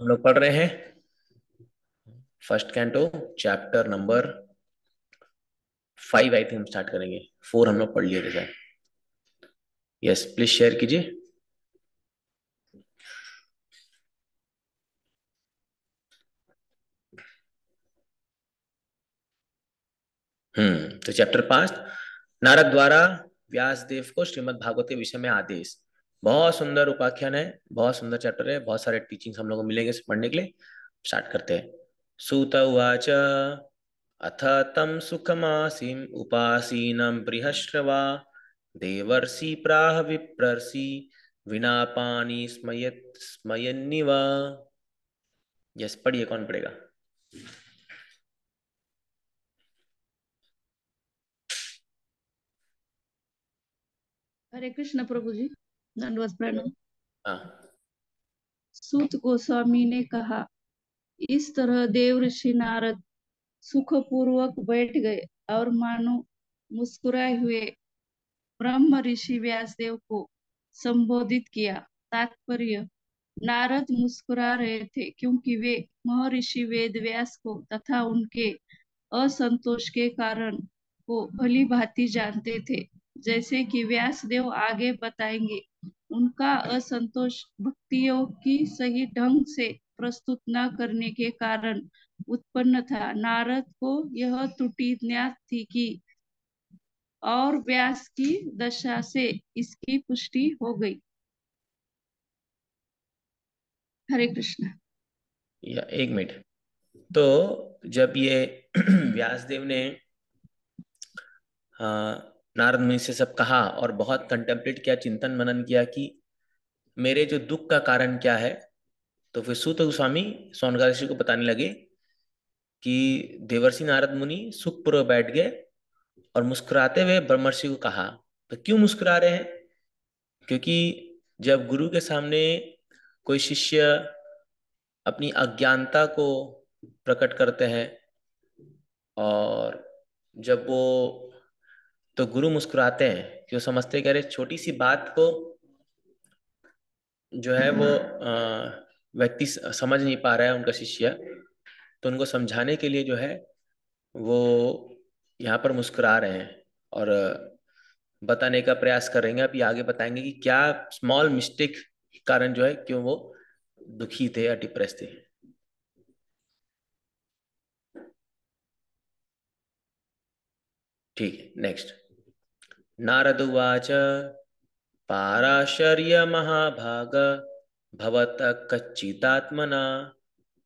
हम लोग पढ़ रहे हैं first canto chapter number five I think हम स्टार्ट करेंगे फोर हम लोग पढ़ लिए थे सर यस प्लीज शेयर कीजिए हम्म तो चैप्टर पांच नारद द्वारा व्यास देव को श्रीमद भागवत के विषय में आदेश बहुत सुंदर उपाख्यान है बहुत सुंदर चैप्टर है बहुत सारे टीचिंग्स हम लोग को मिलेंगे पढ़ने के लिए स्टार्ट करते हैं सुत उवाच अथ तम सुखमासी उपासीन बृहश्रवा देवर्षि प्राह विप्रर्षि विना पानी स्मय स्मयन्निवा यस पढ़िए कौन पढ़ेगा हरे कृष्ण प्रभु जी दंडवत प्रणाम सूत गोस्वामी ने कहा इस तरह देव ऋषि नारद सुखपूर्वक बैठ गए और मानो मुस्कुराए हुए ब्रह्म ऋषि देव को संबोधित किया तात्पर्य नारद मुस्कुरा रहे थे क्योंकि वे महर्षि वेद व्यास को तथा उनके असंतोष के कारण को भली भांति जानते थे जैसे कि व्यास देव आगे बताएंगे उनका असंतोष भक्तियों की सही ढंग से प्रस्तुत न करने के कारण उत्पन्न था नारद को यह त्रुटि ज्ञात थी कि और व्यास की दशा से इसकी पुष्टि हो गई हरे कृष्ण या एक मिनट तो जब ये व्यासदेव ने हाँ नारद मुनि से सब कहा और बहुत कंटेम्पलेट किया चिंतन मनन किया कि मेरे जो दुख का कारण क्या है तो फिर सुत गोस्वामी सोनगा ऋषि को बताने लगे कि देवर्षि नारद मुनि सुखपूर्वक बैठ गए और मुस्कुराते हुए ब्रह्मर्षि को कहा तो क्यों मुस्कुरा रहे हैं क्योंकि जब गुरु के सामने कोई शिष्य अपनी अज्ञानता को प्रकट करते हैं और जब वो तो गुरु मुस्कुराते हैं कि वो समझते कह रहे छोटी सी बात को जो है वो व्यक्ति समझ नहीं पा रहा है उनका शिष्य तो उनको समझाने के लिए जो है वो यहाँ पर मुस्कुरा रहे हैं और बताने का प्रयास करेंगे आप ये आगे बताएंगे कि क्या स्मॉल मिस्टेक कारण जो है क्यों वो दुखी थे या डिप्रेस थे ठीक है नेक्स्ट नारद उवाच पाराशर्य महाभाग भवत कच्चिदात्मना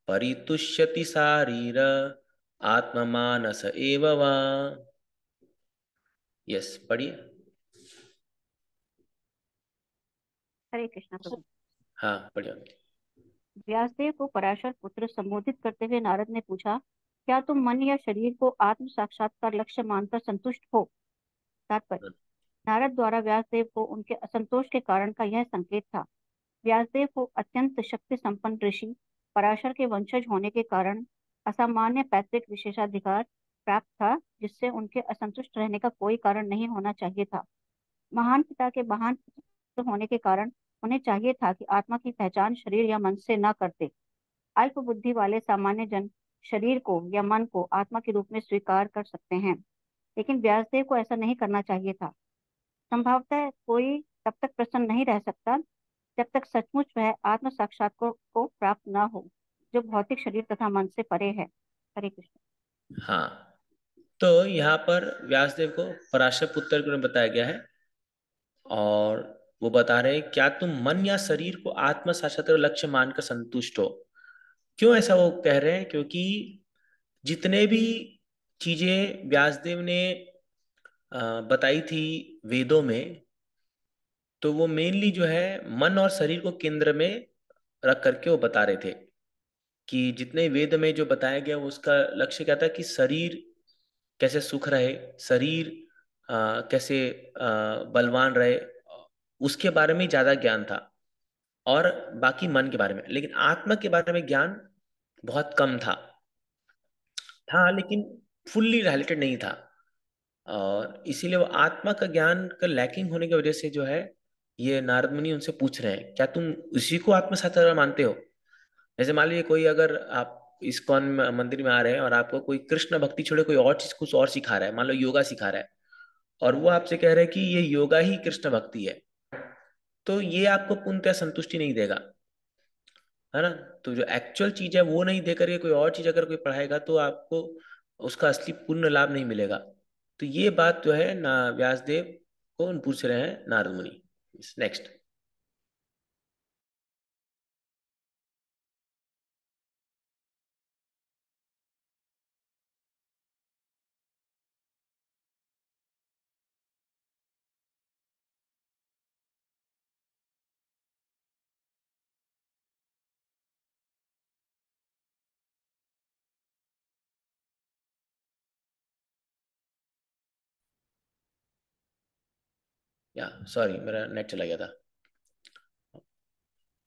परितुष्यति शारीर आत्ममानस एव वा यस पढ़िए हरे कृष्णा हाँ पढ़िए व्यासदेव को पराशर पुत्र संबोधित करते हुए नारद ने पूछा क्या तुम मन या शरीर को आत्म साक्षात्कार लक्ष्य मानकर संतुष्ट हो तात्पर्य हाँ। नारद द्वारा व्यासदेव को उनके असंतोष के कारण का यह संकेत था व्यासदेव को अत्यंत शक्ति संपन्न ऋषि पराशर के वंशज होने के कारण असामान्य पैतृक विशेषाधिकार प्राप्त था जिससे उनके असंतुष्ट रहने का कोई कारण नहीं होना चाहिए था महान पिता के महान होने के कारण उन्हें चाहिए था कि आत्मा की पहचान शरीर या मन से न करते अल्प बुद्धि वाले सामान्य जन शरीर को या मन को आत्मा के रूप में स्वीकार कर सकते हैं लेकिन व्यासदेव को ऐसा नहीं करना चाहिए था संभवतः कोई तब तक प्रसन्न नहीं रह सकता जब तक सचमुच वह आत्म साक्षात को को प्राप्त ना हो जो भौतिक शरीर तथा मन से परे है हरे कृष्ण हाँ तो यहाँ पर व्यासदेव को पराशर पुत्र को बताया गया है और वो बता रहे हैं क्या तुम मन या शरीर को आत्म साक्षात्कार लक्ष्य मानकर संतुष्ट हो क्यों ऐसा वो कह रहे हैं क्योंकि जितने भी चीजें व्यासदेव ने बताई थी वेदों में तो वो मेनली जो है मन और शरीर को केंद्र में रख करके वो बता रहे थे कि जितने वेद में जो बताया गया उसका लक्ष्य क्या था कि शरीर कैसे सुख रहे शरीर आ, कैसे आ, बलवान रहे उसके बारे में ज़्यादा ज्ञान था और बाकी मन के बारे में लेकिन आत्मा के बारे में ज्ञान बहुत कम था था लेकिन फुल्ली रिलेटेड नहीं था और इसीलिए वो आत्मा का ज्ञान का लैकिंग होने की वजह से जो है ये नारद मुनि उनसे पूछ रहे हैं क्या तुम उसी को आत्मसाक्षात्कार मानते हो जैसे मान लीजिए कोई अगर आप इस कौन मंदिर में आ रहे हैं और आपको कोई कृष्ण भक्ति छोड़े कोई और चीज कुछ और सिखा रहा है मान लो योगा सिखा रहा है और वो आपसे कह रहे हैं कि ये योगा ही कृष्ण भक्ति है तो ये आपको पूर्णतया संतुष्टि नहीं देगा है ना तो जो एक्चुअल चीज है वो नहीं देकर के कोई और चीज अगर कोई पढ़ाएगा तो आपको उसका असली पूर्ण लाभ नहीं मिलेगा तो ये बात जो है ना व्यासदेव को पूछ रहे हैं नारद मुनि नेक्स्ट या सॉरी मेरा नेट चला गया था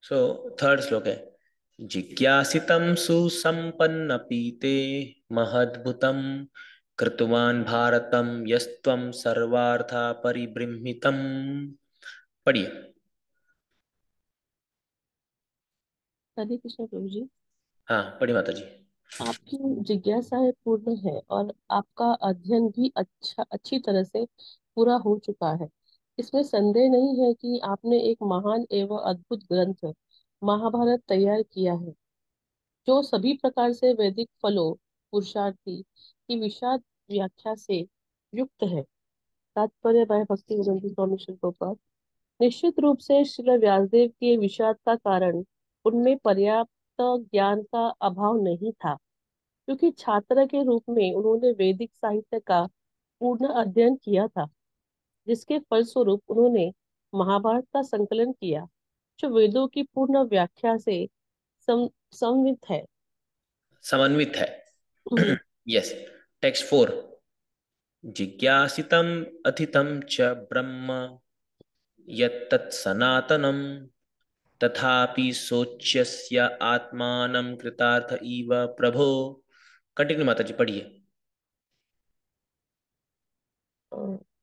सो थर्ड श्लोक है जिज्ञासितम सुसंपन्न पीते महद्भुतम कृतवान भारतम यस्तम सर्वार्था परिबृंहितम पढ़िए हरे कृष्ण प्रभु जी हाँ पढ़िए माता जी आपकी जिज्ञासा पूर्ण है और आपका अध्ययन भी अच्छा अच्छी तरह से पूरा हो चुका है इसमें संदेह नहीं है कि आपने एक महान एवं अद्भुत ग्रंथ महाभारत तैयार किया है जो सभी प्रकार से वैदिक फलों पुरुषार्थी की विषाद व्याख्या से युक्त है तात्पर्य भाई भक्ति स्वामी शिल्पोपात निश्चित रूप से श्री व्यासदेव के विषाद का कारण उनमें पर्याप्त ज्ञान का अभाव नहीं था क्योंकि छात्र के रूप में उन्होंने वैदिक साहित्य का पूर्ण अध्ययन किया था जिसके फलस्वरूप उन्होंने महाभारत का संकलन किया जो वेदों की पूर्ण व्याख्या से समन्वित है समन्वित है यस टेक्स्ट फोर जिज्ञासितम अथितम च ब्रह्म यत्तत्सनातनम तथापि सोच्यस्य आत्मानं कृतार्थ इव प्रभो कंटिन्यू माता जी पढ़िए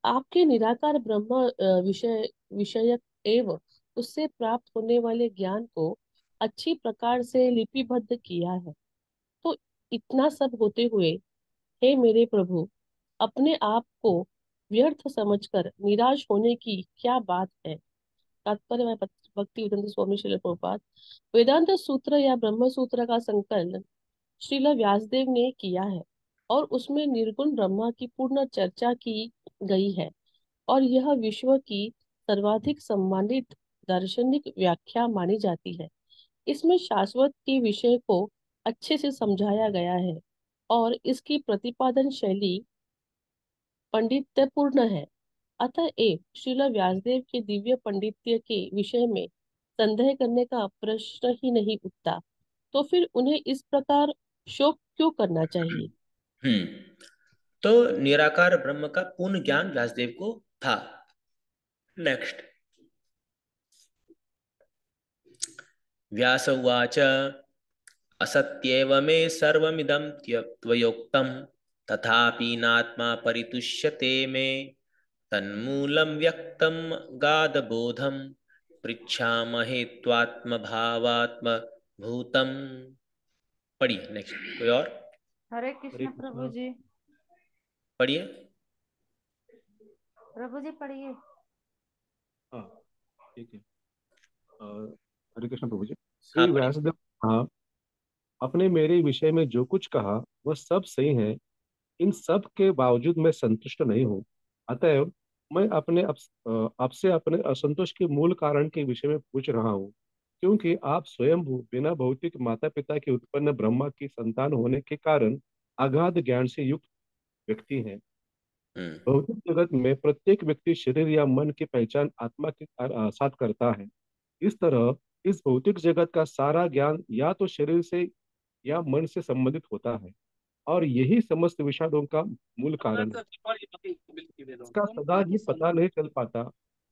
आपके निराकार ब्रह्म विषय विषयक एवं उससे प्राप्त होने वाले ज्ञान को अच्छी प्रकार से लिपिबद्ध किया है तो इतना सब होते हुए हे मेरे प्रभु अपने आप को व्यर्थ समझकर निराश होने की क्या बात है तात्पर्य भक्ति स्वामी श्रील प्रभुपात वेदांत सूत्र या ब्रह्म सूत्र का संकलन श्रील व्यासदेव ने किया है और उसमें निर्गुण ब्रह्मा की पूर्ण चर्चा की गई है और यह विश्व की सर्वाधिक सम्मानित दार्शनिक व्याख्या मानी जाती है इसमें शाश्वत के विषय को अच्छे से समझाया गया है और इसकी प्रतिपादन शैली पंडित्यपूर्ण है अतः एक श्रील व्यासदेव के दिव्य पंडित्य के विषय में संदेह करने का प्रश्न ही नहीं उठता तो फिर उन्हें इस प्रकार शोक क्यों करना चाहिए हम्म तो निराकार ब्रह्म का पूर्ण ज्ञान व्यासदेव को था नेक्स्ट व्यास उवाच असत्येव मे सर्वमिदं त्यक्त्वयोक्तं तथापि नात्मा परितुष्यते मे पृछा महे गादबोधं भावात्म भूतम पढ़ी नेक्स्ट कोई और हरे कृष्ण प्रभु जी पढ़िए प्रभु जी पढ़िए हाँ, हरे कृष्ण प्रभु जी हाँ, श्री व्यासदेव हाँ अपने मेरे विषय में जो कुछ कहा वह सब सही है इन सब के बावजूद मैं संतुष्ट नहीं हूँ अतएव मैं अपने आपसे अप, अपने असंतोष के मूल कारण के विषय में पूछ रहा हूँ क्योंकि आप स्वयं बिना भौतिक माता पिता के उत्पन्न ब्रह्मा की संतान होने के कारण अगाध ज्ञान से युक्त व्यक्ति हैं हम्म। भौतिक जगत में प्रत्येक व्यक्ति शरीर या मन की पहचान आत्मा के साथ करता है इस तरह इस भौतिक जगत का सारा ज्ञान या तो शरीर से या मन से संबंधित होता है और यही समस्त विषादों का मूल कारण है इसका सदा ही पता नहीं चल पाता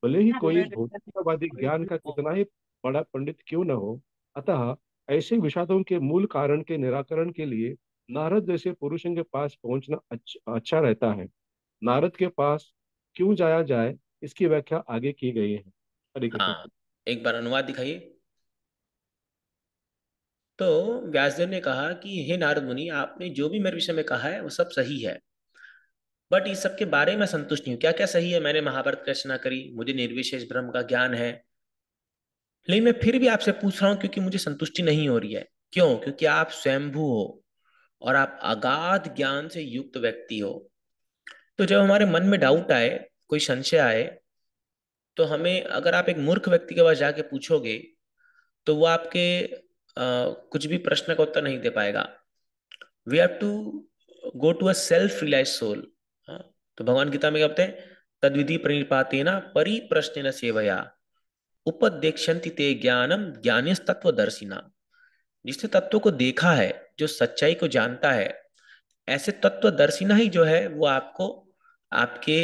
भले ही हाँ कोई भौतिकवादी ज्ञान का कितना ही बड़ा पंडित क्यों न हो अतः ऐसे विषादों के मूल कारण के निराकरण के लिए नारद जैसे पुरुषों के पास पहुंचना अच्छा, रहता है नारद के पास क्यों जाया जाए इसकी व्याख्या आगे की गई है हाँ, एक बार अनुवाद दिखाइए तो व्यासदेव ने कहा कि हे नारद मुनि आपने जो भी मेरे विषय में कहा है वो सब सही है बट इस सब के बारे में संतुष्ट नहीं हूँ क्या क्या सही है मैंने महाभारत की रचना करी मुझे निर्विशेष ब्रह्म का ज्ञान है लेकिन मैं फिर भी आपसे पूछ रहा हूँ क्योंकि मुझे संतुष्टि नहीं हो रही है क्यों क्योंकि आप स्वयंभू हो और आप अगाध ज्ञान से युक्त व्यक्ति हो तो जब हमारे मन में डाउट आए कोई संशय आए तो हमें अगर आप एक मूर्ख व्यक्ति के पास जाके पूछोगे तो वो आपके आ, कुछ भी प्रश्न का उत्तर नहीं दे पाएगा we have to go to a self realize soul तो भगवान गीता में क्या होते हैं तद्विधि प्रणिपाते ना परिप्रश्न सेवया उपदेक्षंति ते ज्ञानम ज्ञानिस दर्शिना जिसने तत्व को देखा है जो सच्चाई को जानता है ऐसे तत्वदर्शिना ही जो है वो आपको आपके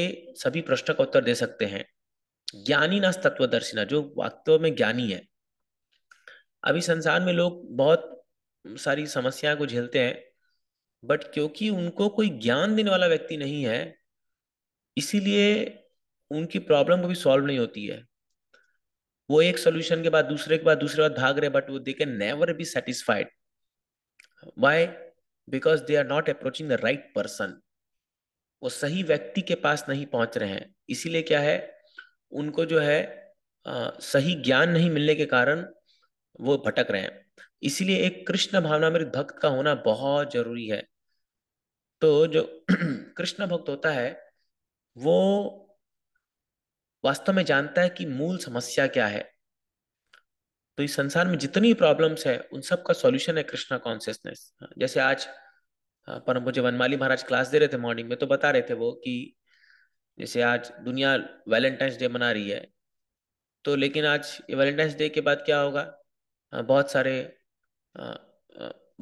सभी प्रश्न का उत्तर दे सकते हैं ज्ञानी तत्व दर्शिना जो वास्तव में ज्ञानी है अभी संसार में लोग बहुत सारी समस्याएं को झेलते हैं बट क्योंकि उनको कोई ज्ञान देने वाला व्यक्ति नहीं है इसीलिए उनकी प्रॉब्लम कभी सॉल्व नहीं होती है वो एक सोल्यूशन के बाद दूसरे के बाद दूसरे बाद भाग रहे बट वो they can never be satisfied why because they are not approaching the right person वो सही व्यक्ति के पास नहीं पहुंच रहे हैं इसीलिए क्या है उनको जो है आ, सही ज्ञान नहीं मिलने के कारण वो भटक रहे हैं इसीलिए एक कृष्ण भावना भावनामृत भक्त का होना बहुत जरूरी है तो जो कृष्ण भक्त होता है वो वास्तव में जानता है कि मूल समस्या क्या है तो इस संसार में जितनी प्रॉब्लम्स है उन सब का सॉल्यूशन है कृष्णा कॉन्शियसनेस जैसे आज परम पूज्य वनमाली महाराज क्लास दे रहे थे मॉर्निंग में तो बता रहे थे वो कि जैसे आज दुनिया वैलेंटाइंस डे मना रही है तो लेकिन आज वैलेंटाइंस डे के बाद क्या होगा बहुत सारे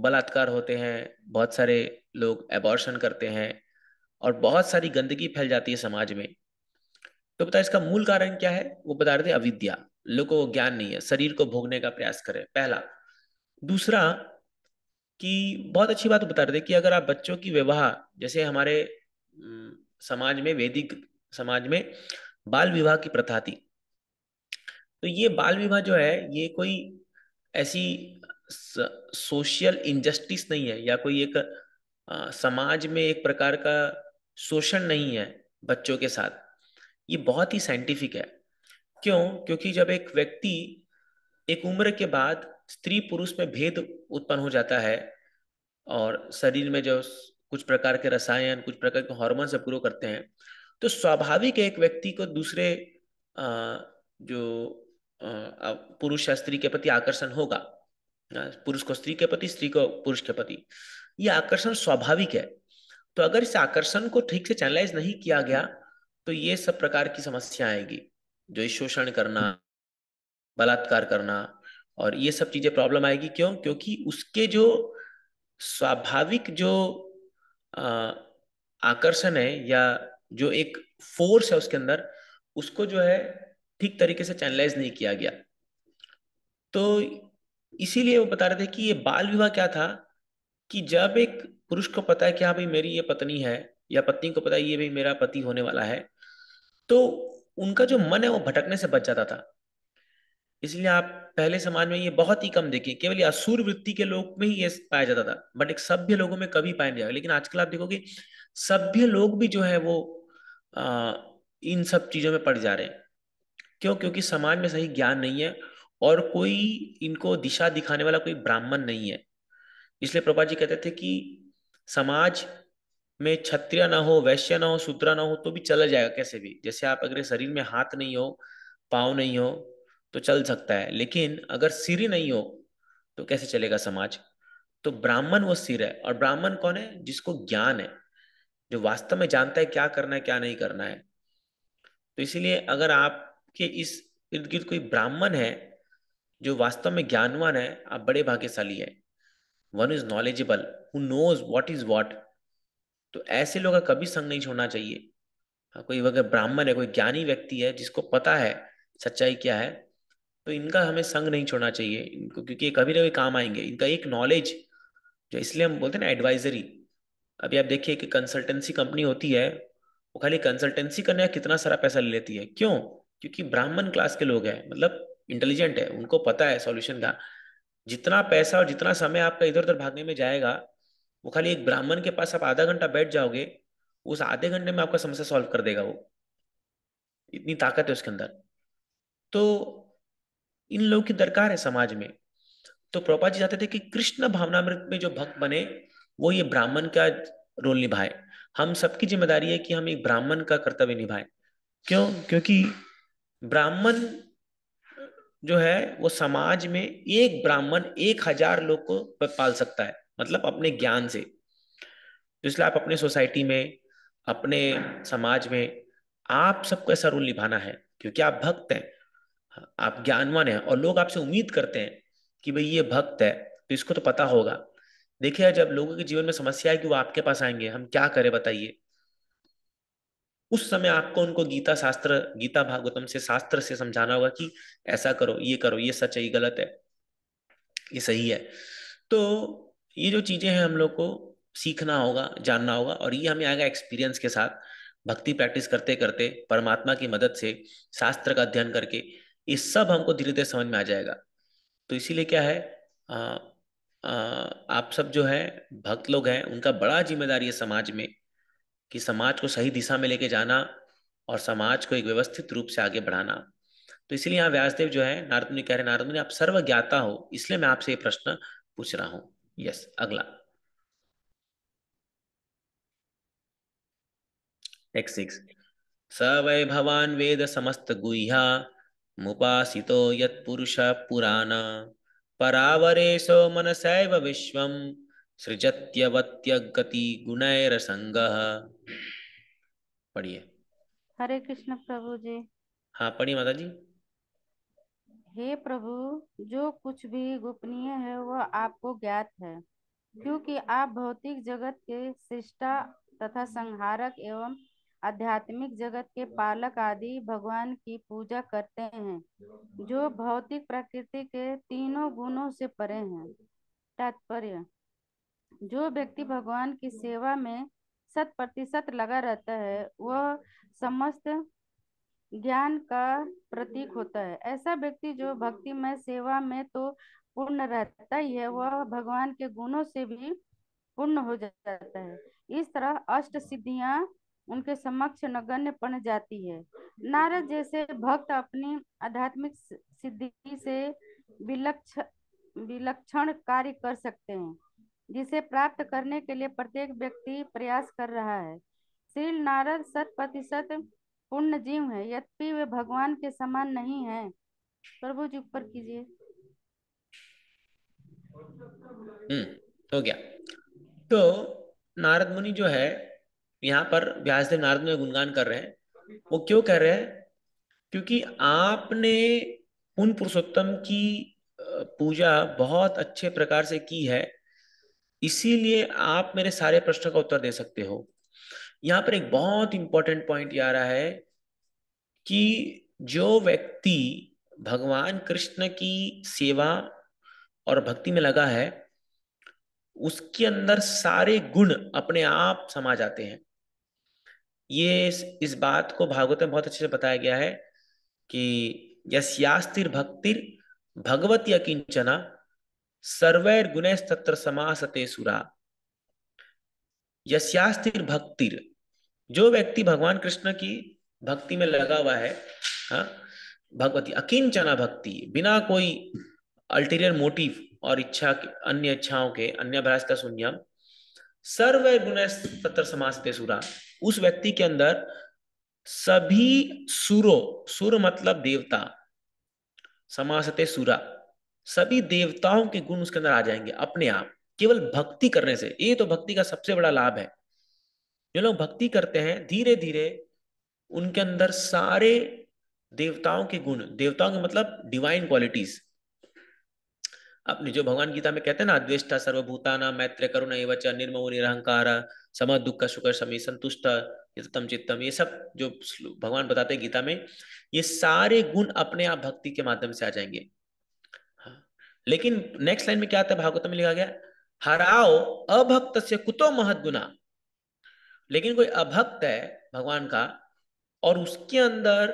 बलात्कार होते हैं बहुत सारे लोग एबॉर्शन करते हैं और बहुत सारी गंदगी फैल जाती है समाज में तो बताया इसका मूल कारण क्या है वो बता रहे थे अविद्या लोगों को ज्ञान नहीं है शरीर को भोगने का प्रयास करें पहला दूसरा कि बहुत अच्छी बात बता रहे थे कि अगर आप बच्चों की विवाह जैसे हमारे समाज में वैदिक समाज में बाल विवाह की प्रथा थी तो ये बाल विवाह जो है ये कोई ऐसी सोशल इंजस्टिस नहीं है या कोई एक आ, समाज में एक प्रकार का शोषण नहीं है बच्चों के साथ ये बहुत ही साइंटिफिक है क्यों क्योंकि जब एक व्यक्ति एक उम्र के बाद स्त्री पुरुष में भेद उत्पन्न हो जाता है और शरीर में जो कुछ प्रकार के रसायन कुछ प्रकार के हॉर्मोन से ग्रो करते हैं तो स्वाभाविक है एक व्यक्ति को दूसरे जो पुरुष या स्त्री के प्रति आकर्षण होगा पुरुष को स्त्री के प्रति स्त्री को पुरुष के प्रति ये आकर्षण स्वाभाविक है तो अगर इस आकर्षण को ठीक से चैनलाइज नहीं किया गया तो ये सब प्रकार की समस्या आएगी जो शोषण करना बलात्कार करना और ये सब चीजें प्रॉब्लम आएगी क्यों क्योंकि उसके जो स्वाभाविक जो आकर्षण है या जो एक फोर्स है उसके अंदर उसको जो है ठीक तरीके से चैनलाइज नहीं किया गया तो इसीलिए वो बता रहे थे कि ये बाल विवाह क्या था कि जब एक पुरुष को पता है कि हाँ भाई मेरी ये पत्नी है या पत्नी को पता ये भाई मेरा पति होने वाला है तो उनका जो मन है वो भटकने से बच जाता था इसलिए आप पहले समाज में ये बहुत ही कम देखें केवल असुर वृत्ति के लोग में ही ये पाया जाता था बट एक सभ्य लोगों में कभी पाया नहीं जाएगा लेकिन आजकल आप देखोगे सभ्य लोग भी जो है वो आ, इन सब चीजों में पड़ जा रहे हैं क्यों क्योंकि समाज में सही ज्ञान नहीं है और कोई इनको दिशा दिखाने वाला कोई ब्राह्मण नहीं है इसलिए प्रभा जी कहते थे कि समाज में क्षत्रिय ना हो वैश्य ना हो शूद्र ना हो तो भी चला जाएगा कैसे भी जैसे आप अगर शरीर में हाथ नहीं हो पाँव नहीं हो तो चल सकता है लेकिन अगर सिर ही नहीं हो तो कैसे चलेगा समाज तो ब्राह्मण वो सिर है और ब्राह्मण कौन है जिसको ज्ञान है जो वास्तव में जानता है क्या करना है क्या नहीं करना है तो इसीलिए अगर आपके इस इर्द गिर्द कोई ब्राह्मण है जो वास्तव में ज्ञानवान है आप बड़े भाग्यशाली है one is knowledgeable who knows what is what तो ऐसे लोगों का कभी संग नहीं छोड़ना चाहिए हाँ, कोई अगर ब्राह्मण है कोई ज्ञानी व्यक्ति है जिसको पता है सच्चाई क्या है तो इनका हमें संग नहीं छोड़ना चाहिए इनको क्योंकि ये कभी ना कभी काम आएंगे इनका एक नॉलेज जो इसलिए हम बोलते हैं ना एडवाइजरी अभी आप देखिए कि कंसल्टेंसी कंपनी होती है वो खाली कंसल्टेंसी करने का कितना सारा पैसा ले लेती है क्यों क्योंकि ब्राह्मण क्लास के लोग हैं मतलब इंटेलिजेंट है उनको पता है सॉल्यूशन का जितना पैसा और जितना समय आपका इधर उधर भागने में जाएगा वो खाली एक ब्राह्मण के पास आप आधा घंटा बैठ जाओगे उस आधे घंटे में आपका समस्या सॉल्व कर देगा वो इतनी ताकत है उसके अंदर तो इन लोगों की दरकार है समाज में तो प्रोपा जी चाहते थे कि कृष्ण भावनामृत में जो भक्त बने वो ये ब्राह्मण का रोल निभाए हम सबकी जिम्मेदारी है कि हम एक ब्राह्मण का कर्तव्य निभाएं क्यों क्योंकि ब्राह्मण जो है वो समाज में एक ब्राह्मण एक हजार लोग को पाल सकता है मतलब अपने ज्ञान से तो इसलिए आप अपने सोसाइटी में अपने समाज में आप सबको ऐसा रोल निभाना है क्योंकि आप भक्त हैं आप ज्ञानवान हैं और लोग आपसे उम्मीद करते हैं कि भाई ये भक्त है तो इसको तो पता होगा देखिए जब लोगों के जीवन में समस्या है कि वो आपके पास आएंगे हम क्या करें बताइए उस समय आपको उनको गीता शास्त्र गीता भागवतम से शास्त्र से समझाना होगा कि ऐसा करो ये करो ये सच है ये गलत है ये सही है तो ये जो चीज़ें हैं हम लोग को सीखना होगा जानना होगा और ये हमें आएगा एक्सपीरियंस के साथ भक्ति प्रैक्टिस करते करते परमात्मा की मदद से शास्त्र का अध्ययन करके ये सब हमको धीरे धीरे समझ में आ जाएगा तो इसीलिए क्या है आ, आ, आप सब जो है भक्त लोग हैं उनका बड़ा जिम्मेदारी है समाज में कि समाज को सही दिशा में लेके जाना और समाज को एक व्यवस्थित रूप से आगे बढ़ाना तो इसलिए यहाँ व्यासदेव जो है नारद मुनि कह रहे नारद मुनि आप ज्ञाता हो इसलिए मैं आपसे ये प्रश्न पूछ रहा हूँ यस अगला टेक्स्ट सिक्स स वै भवान वेद समस्त गुह्या मुपासितो युष पुराण परावरेशो मनसैव विश्व सृजत्यवत्यगति गुणैर संग पढ़िए हरे कृष्ण प्रभु जी हाँ पढ़िए माता जी हे प्रभु जो कुछ भी गोपनीय है वह आपको ज्ञात है क्योंकि आप भौतिक जगत के सृष्टा तथा संहारक एवं आध्यात्मिक जगत के पालक आदि भगवान की पूजा करते हैं जो भौतिक प्रकृति के तीनों गुणों से परे हैं तात्पर्य जो व्यक्ति भगवान की सेवा में शत प्रतिशत लगा रहता है वह समस्त ज्ञान का प्रतीक होता है ऐसा व्यक्ति जो भक्ति में सेवा में तो पूर्ण रहता ही है वह भगवान के गुणों से भी पूर्ण हो जाता है इस तरह अष्ट सिद्धियां उनके समक्ष नगण्य पड़ जाती है नारद जैसे भक्त अपनी आध्यात्मिक सिद्धि से विलक्ष विलक्षण कार्य कर सकते हैं जिसे प्राप्त करने के लिए प्रत्येक व्यक्ति प्रयास कर रहा है श्री नारद शत प्रतिशत पूर्ण जीव है यद्यपि वे भगवान के समान नहीं है प्रभु जी ऊपर कीजिए हम्म, हो गया तो नारद मुनि जो है यहाँ पर व्यासदेव नारद में गुणगान कर रहे हैं वो क्यों कह रहे हैं क्योंकि आपने उन पुरुषोत्तम की पूजा बहुत अच्छे प्रकार से की है इसीलिए आप मेरे सारे प्रश्न का उत्तर दे सकते हो यहाँ पर एक बहुत इंपॉर्टेंट पॉइंट आ रहा है कि जो व्यक्ति भगवान कृष्ण की सेवा और भक्ति में लगा है उसके अंदर सारे गुण अपने आप समा जाते हैं ये इस, इस बात को भागवत में बहुत अच्छे से बताया गया है कि यस्यास्तिर भक्तिर भगवत या किंचना सर्वैर गुणैस्तत्र समासते सुरा यस्यास्तिर भक्तिर जो व्यक्ति भगवान कृष्ण की भक्ति में लगा हुआ है हा? भगवती अकिंचना भक्ति बिना कोई अल्टीरियर मोटिव और इच्छा के अन्य इच्छाओं के अन्य भ्रास्ता शून्य सर्व गुण सत्र समास सूरा उस व्यक्ति के अंदर सभी सुरो सुर मतलब देवता समासते सूरा सभी देवताओं के गुण उसके अंदर आ जाएंगे अपने आप केवल भक्ति करने से ये तो भक्ति का सबसे बड़ा लाभ है जो लोग भक्ति करते हैं धीरे धीरे उनके अंदर सारे देवताओं के गुण देवताओं के मतलब डिवाइन क्वालिटीज अपने जो भगवान गीता में कहते हैं ना अद्वेष्टा सर्वभूताना मैत्र करुण एवच निर्मो निरहंकार समा दुख सुख समय संतुष्ट हितम चित्तम ये सब जो भगवान बताते हैं गीता में ये सारे गुण अपने आप भक्ति के माध्यम से आ जाएंगे हाँ। लेकिन नेक्स्ट लाइन में क्या आता है भागवत में लिखा गया हराओ अभक्त से कुतो महत गुना लेकिन कोई अभक्त है भगवान का और उसके अंदर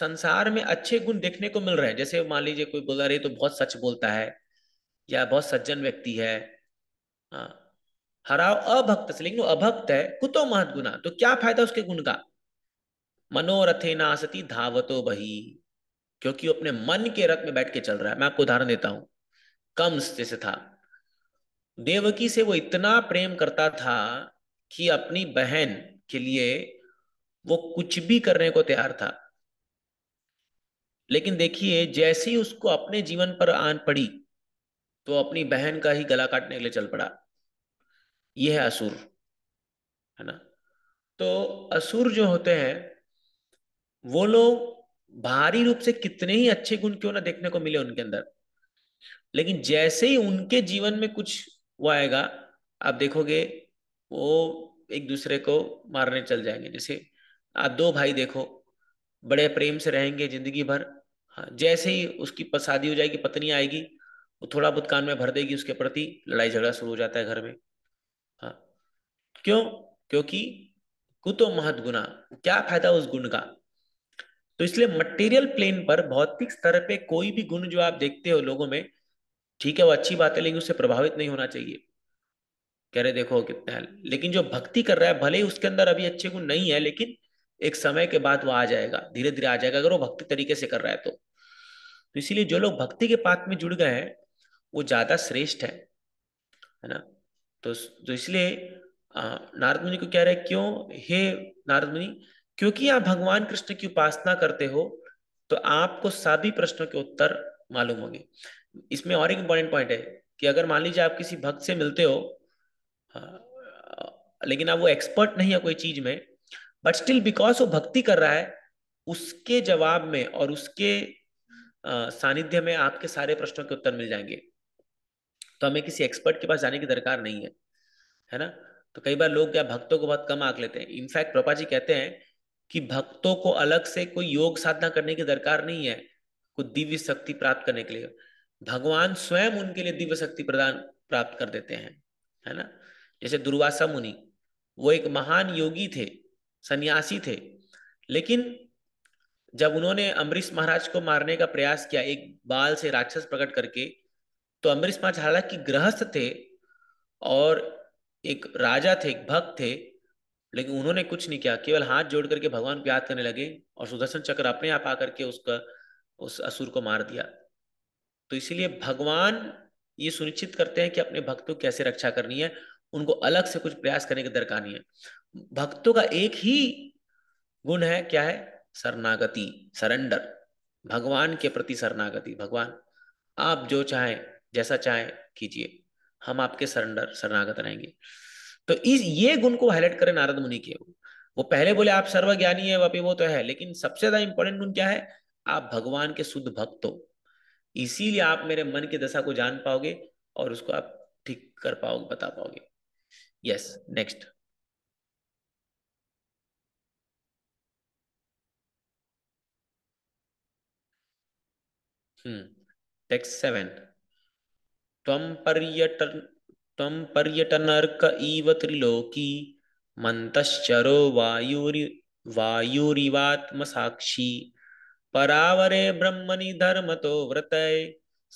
संसार में अच्छे गुण देखने को मिल रहे हैं जैसे मान लीजिए कोई बोला रही तो बहुत सच बोलता है या बहुत सज्जन व्यक्ति है हाँ हराव अभक्त से लेकिन वो अभक्त है कुतो महत गुना तो क्या फायदा उसके गुण का मनोरथे नासती धावतो बही क्योंकि वो अपने मन के रथ में बैठ के चल रहा है मैं आपको उदाहरण देता हूं कम जैसे था देवकी से वो इतना प्रेम करता था कि अपनी बहन के लिए वो कुछ भी करने को तैयार था लेकिन देखिए जैसे ही उसको अपने जीवन पर आन पड़ी तो अपनी बहन का ही गला काटने के लिए चल पड़ा यह है असुर है ना तो असुर जो होते हैं वो लोग भारी रूप से कितने ही अच्छे गुण क्यों ना देखने को मिले उनके अंदर लेकिन जैसे ही उनके जीवन में कुछ वो आएगा आप देखोगे वो एक दूसरे को मारने चल जाएंगे जैसे आप दो भाई देखो बड़े प्रेम से रहेंगे जिंदगी भर हाँ जैसे ही उसकी शादी हो जाएगी पत्नी आएगी वो थोड़ा बहुत कान में भर देगी उसके प्रति लड़ाई झगड़ा शुरू हो जाता है घर में हाँ क्यों क्योंकि कुतो महत गुना क्या फायदा उस गुण का तो इसलिए मटेरियल प्लेन पर भौतिक स्तर पे कोई भी गुण जो आप देखते हो लोगों में ठीक है वो अच्छी बात है लेकिन उससे प्रभावित नहीं होना चाहिए कह रहे देखो कितना है लेकिन जो भक्ति कर रहा है भले ही उसके अंदर अभी अच्छे गुण नहीं है लेकिन एक समय के बाद वो आ जाएगा धीरे धीरे आ जाएगा अगर वो भक्ति तरीके से कर रहा है तो तो इसीलिए जो लोग भक्ति के पाथ में जुड़ गए हैं वो ज्यादा श्रेष्ठ है है ना तो तो इसलिए नारद मुनि को कह रहे क्यों हे नारद मुनि क्योंकि आप भगवान कृष्ण की उपासना करते हो तो आपको सभी प्रश्नों के उत्तर मालूम होंगे इसमें और एक इंपॉर्टेंट पॉइंट है कि अगर मान लीजिए आप किसी भक्त से मिलते हो लेकिन अब वो एक्सपर्ट नहीं है कोई चीज में बट स्टिल बिकॉज वो भक्ति कर रहा है उसके जवाब में और उसके सानिध्य में आपके सारे प्रश्नों के उत्तर मिल जाएंगे तो हमें किसी एक्सपर्ट के पास जाने की दरकार नहीं है है ना तो कई बार लोग क्या भक्तों को बहुत कम आंक लेते हैं इनफैक्ट प्रपा जी कहते हैं कि भक्तों को अलग से कोई योग साधना करने की दरकार नहीं है कोई दिव्य शक्ति प्राप्त करने के लिए भगवान स्वयं उनके लिए दिव्य शक्ति प्रदान प्राप्त कर देते हैं है ना जैसे दुर्वासा मुनि वो एक महान योगी थे सन्यासी थे लेकिन जब उन्होंने अम्बरीश महाराज को मारने का प्रयास किया एक बाल से राक्षस प्रकट करके तो अम्बरीश महाराज हालांकि गृहस्थ थे और एक राजा थे एक भक्त थे लेकिन उन्होंने कुछ नहीं किया केवल हाथ जोड़ करके भगवान को याद करने लगे और सुदर्शन चक्र अपने आप आकर के उसका उस असुर को मार दिया तो इसीलिए भगवान ये सुनिश्चित करते हैं कि अपने भक्तों की कैसे रक्षा करनी है उनको अलग से कुछ प्रयास करने की दरकार नहीं है भक्तों का एक ही गुण है क्या है शरणागति सरेंडर भगवान के प्रति शरणागति भगवान आप जो चाहें जैसा चाहें कीजिए हम आपके सरेंडर शरणागत रहेंगे तो इस ये गुण को हाईलाइट करें नारद मुनि के वो पहले बोले आप सर्वज्ञानी है वापी वो तो है लेकिन सबसे ज्यादा इंपॉर्टेंट गुण क्या है आप भगवान के शुद्ध भक्त हो इसीलिए आप मेरे मन की दशा को जान पाओगे और उसको आप ठीक कर पाओगे बता पाओगे yes next hmm text 7 त्वं पर्यटन त्वं पर्यटनर्क इव त्रिलोकी मन्तश्चरो वायुरि वायुरिवात्मसाक्षी परावरे ब्रह्मणि धर्मतो व्रतय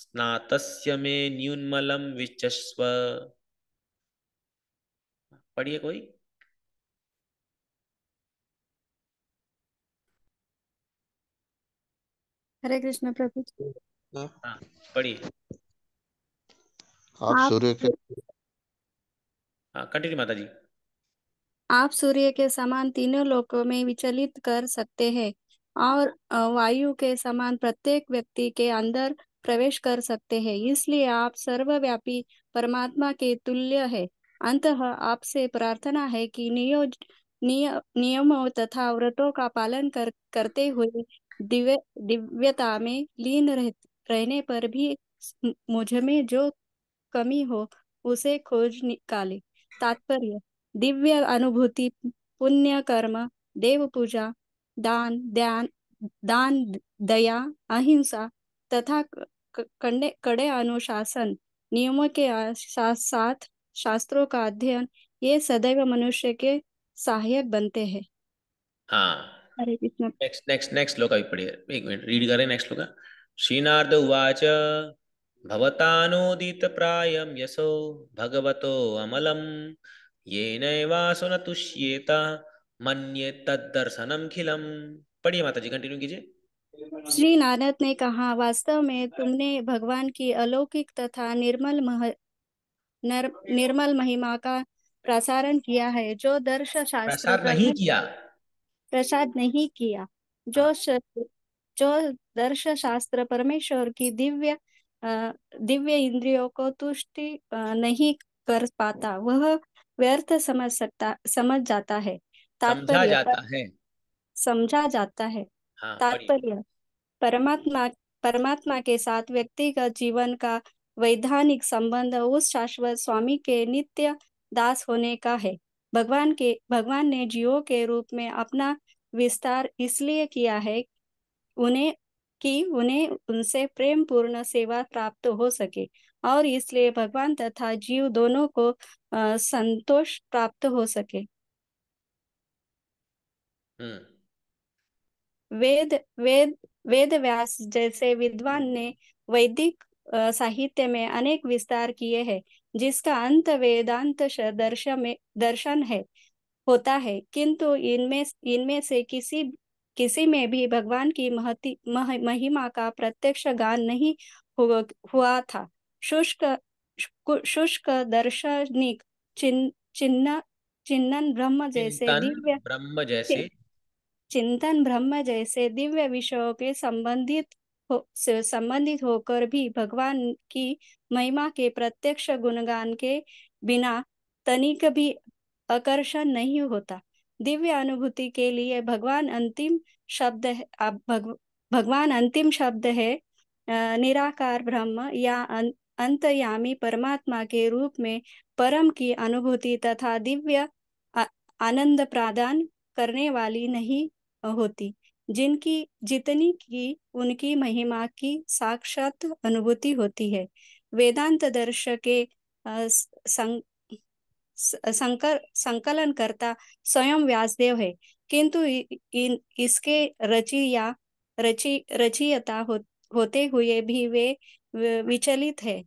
स्नातस्य मे न्यून्मलं विचस्व पढ़िए कोई हरे कृष्ण प्रभु हाँ, पढ़िए आप, सूर्य के हाँ, कंटिन्यू माता जी आप सूर्य के समान तीनों लोकों में विचलित कर सकते हैं और वायु के समान प्रत्येक व्यक्ति के अंदर प्रवेश कर सकते हैं इसलिए आप सर्वव्यापी परमात्मा के तुल्य है अंत आपसे प्रार्थना है कि नियोज निय, नियमों तथा व्रतों का पालन कर करते हुए दिव्य दिव्यता में लीन रह, रहने पर भी मुझ में जो कमी हो उसे खोज निकाले तात्पर्य दिव्य अनुभूति पुण्य कर्म देव पूजा दान ध्यान दान दया अहिंसा तथा कड़े अनुशासन नियमों के साथ साथ शास्त्रों का अध्ययन ये सदैव मनुष्य के सहायक बनते हैं हाँ पढ़िए रीड करें नेक्स्ट उवाच भगवतो मन्ये खिलम पढ़िए माता जी कंटिन्यू कीजिए श्री नारद ने कहा वास्तव में तुमने भगवान की अलौकिक तथा निर्मल नर, निर्मल महिमा का प्रसारण किया है जो दर्श शास्त्र नहीं किया प्रसाद नहीं किया जो हाँ। श, जो दर्श शास्त्र परमेश्वर की दिव्य दिव्य इंद्रियों को तुष्टि नहीं कर पाता वह व्यर्थ समझ सकता समझ जाता है तात्पर्य जाता है समझा जाता है हाँ, तात्पर्य परमात्मा परमात्मा के साथ व्यक्ति का जीवन का वैधानिक संबंध उस शाश्वत स्वामी के नित्य दास होने का है भगवान के भगवान ने जीवों के रूप में अपना विस्तार इसलिए किया है उन्हें कि उन्हें उनसे प्रेम पूर्ण सेवा प्राप्त हो सके और इसलिए भगवान तथा जीव दोनों को संतोष प्राप्त हो सके हम्म। वेद वेद वेद व्यास जैसे विद्वान ने वैदिक साहित्य में अनेक विस्तार किए हैं जिसका अंत वेदांत दर्शन में दर्शन है होता है किंतु इनमें इनमें से किसी किसी में भी भगवान की महति मह, महिमा का प्रत्यक्ष गान नहीं हु, हुआ था शुष्क शुष्क दर्शनिक चिन्ह चिन्न चिन्हन ब्रह्म जैसे दिव्य ब्रह्म जैसे चिंतन ब्रह्म जैसे दिव्य विषयों के संबंधित हो, से संबंधित होकर भी भगवान की महिमा के प्रत्यक्ष गुणगान के बिना तनिक भी आकर्षण नहीं होता दिव्य अनुभूति के लिए भगवान अंतिम शब्द है भग, भगवान अंतिम शब्द है निराकार ब्रह्म या अंतयामी परमात्मा के रूप में परम की अनुभूति तथा दिव्य आनंद प्रदान करने वाली नहीं होती जिनकी जितनी की उनकी महिमा की साक्षात अनुभूति होती है वेदांत दर्श के संकर संकलन करता स्वयं व्यासदेव है किंतु इन इसके रची या रची रचियता हो, होते हुए भी वे विचलित है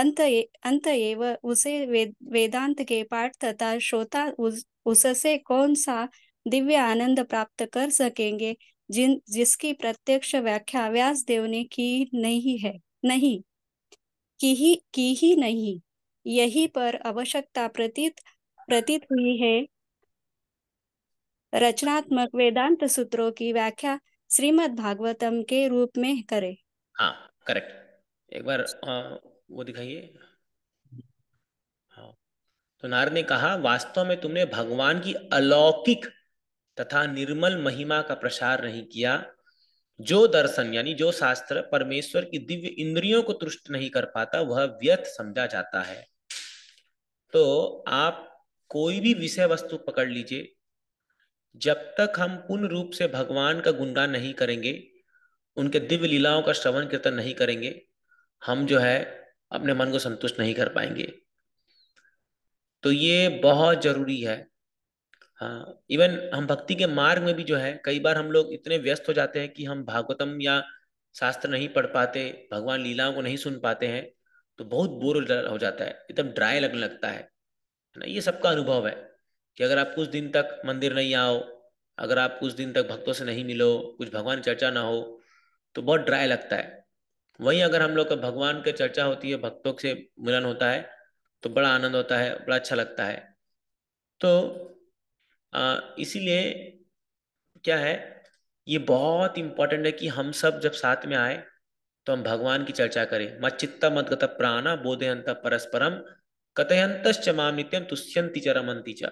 अंत अंत एव उसे वे, वेदांत के पाठ तथा श्रोता उस, उससे कौन सा दिव्य आनंद प्राप्त कर सकेंगे जिन जिसकी प्रत्यक्ष व्याख्या व्यास देव ने की नहीं है नहीं की ही की ही नहीं यही पर आवश्यकता प्रतीत प्रतीत हुई है रचनात्मक वेदांत सूत्रों की व्याख्या श्रीमद् भागवतम के रूप में करे हाँ करेक्ट एक बार आ, वो दिखाइए हाँ तो नार ने कहा वास्तव में तुमने भगवान की अलौकिक तथा निर्मल महिमा का प्रसार नहीं किया जो दर्शन यानी जो शास्त्र परमेश्वर की दिव्य इंद्रियों को तुष्ट नहीं कर पाता वह व्यर्थ समझा जाता है तो आप कोई भी विषय वस्तु पकड़ लीजिए जब तक हम पूर्ण रूप से भगवान का गुणगान नहीं करेंगे उनके दिव्य लीलाओं का श्रवण कीर्तन नहीं करेंगे हम जो है अपने मन को संतुष्ट नहीं कर पाएंगे तो ये बहुत जरूरी है हाँ इवन हम भक्ति के मार्ग में भी जो है कई बार हम लोग इतने व्यस्त हो जाते हैं कि हम भागवतम या शास्त्र नहीं पढ़ पाते भगवान लीलाओं को नहीं सुन पाते हैं तो बहुत बोर हो जाता है एकदम ड्राई लगने लगता है तो ना ये सबका अनुभव है कि अगर आप कुछ दिन तक मंदिर नहीं आओ अगर आप कुछ दिन तक भक्तों से नहीं मिलो कुछ भगवान चर्चा ना हो तो बहुत ड्राई लगता है वहीं अगर हम लोग का भगवान की चर्चा होती है भक्तों से मिलन होता है तो बड़ा आनंद होता है बड़ा अच्छा लगता है तो इसीलिए क्या है ये बहुत इंपॉर्टेंट है कि हम सब जब साथ में आए तो हम भगवान की चर्चा करें मच्चित्ता मत गत प्राणा बोधयंत परस्परम कतयंत माम नित्यम तुष्यंति चरमंति चा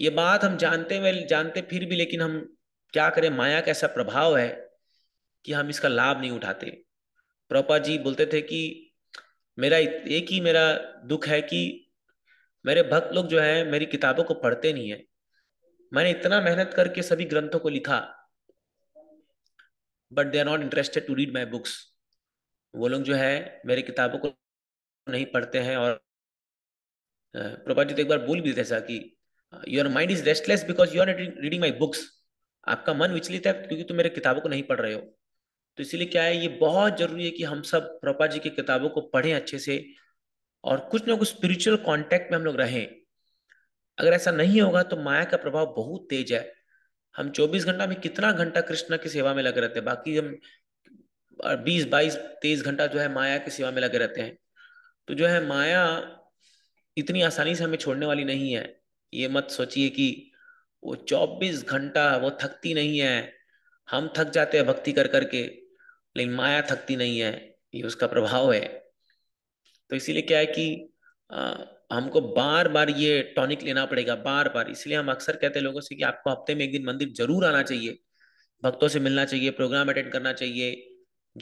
ये बात हम जानते हुए जानते फिर भी लेकिन हम क्या करें माया का ऐसा प्रभाव है कि हम इसका लाभ नहीं उठाते प्रपा जी बोलते थे कि मेरा एक ही मेरा दुख है कि मेरे भक्त लोग जो है मेरी किताबों को पढ़ते नहीं है मैंने इतना मेहनत करके सभी ग्रंथों को लिखा but they are not interested to read my books वो लोग जो है मेरी किताबों को नहीं पढ़ते हैं और प्रभा जी तो एक बार बोल भी जैसा कि your mind is restless because you are not reading my books आपका मन विचलित है क्योंकि तुम मेरे किताबों को नहीं पढ़ रहे हो तो इसीलिए क्या है ये बहुत जरूरी है कि हम सब प्रभा जी की किताबों को पढ़ें अच्छे से और कुछ ना कुछ स्पिरिचुअल कॉन्टेक्ट में हम लोग रहें अगर ऐसा नहीं होगा तो माया का प्रभाव बहुत तेज है हम 24 घंटा में कितना घंटा कृष्णा की सेवा में लगे रहते हैं बाकी हम 20 22 तेईस घंटा जो है माया की सेवा में लगे रहते हैं तो जो है माया इतनी आसानी से हमें छोड़ने वाली नहीं है ये मत सोचिए कि वो 24 घंटा वो थकती नहीं है हम थक जाते हैं भक्ति कर करके लेकिन माया थकती नहीं है ये उसका प्रभाव है तो इसीलिए क्या है कि हमको बार बार ये टॉनिक लेना पड़ेगा बार बार इसलिए हम अक्सर कहते हैं लोगों से कि आपको हफ्ते में एक दिन मंदिर जरूर आना चाहिए भक्तों से मिलना चाहिए प्रोग्राम अटेंड करना चाहिए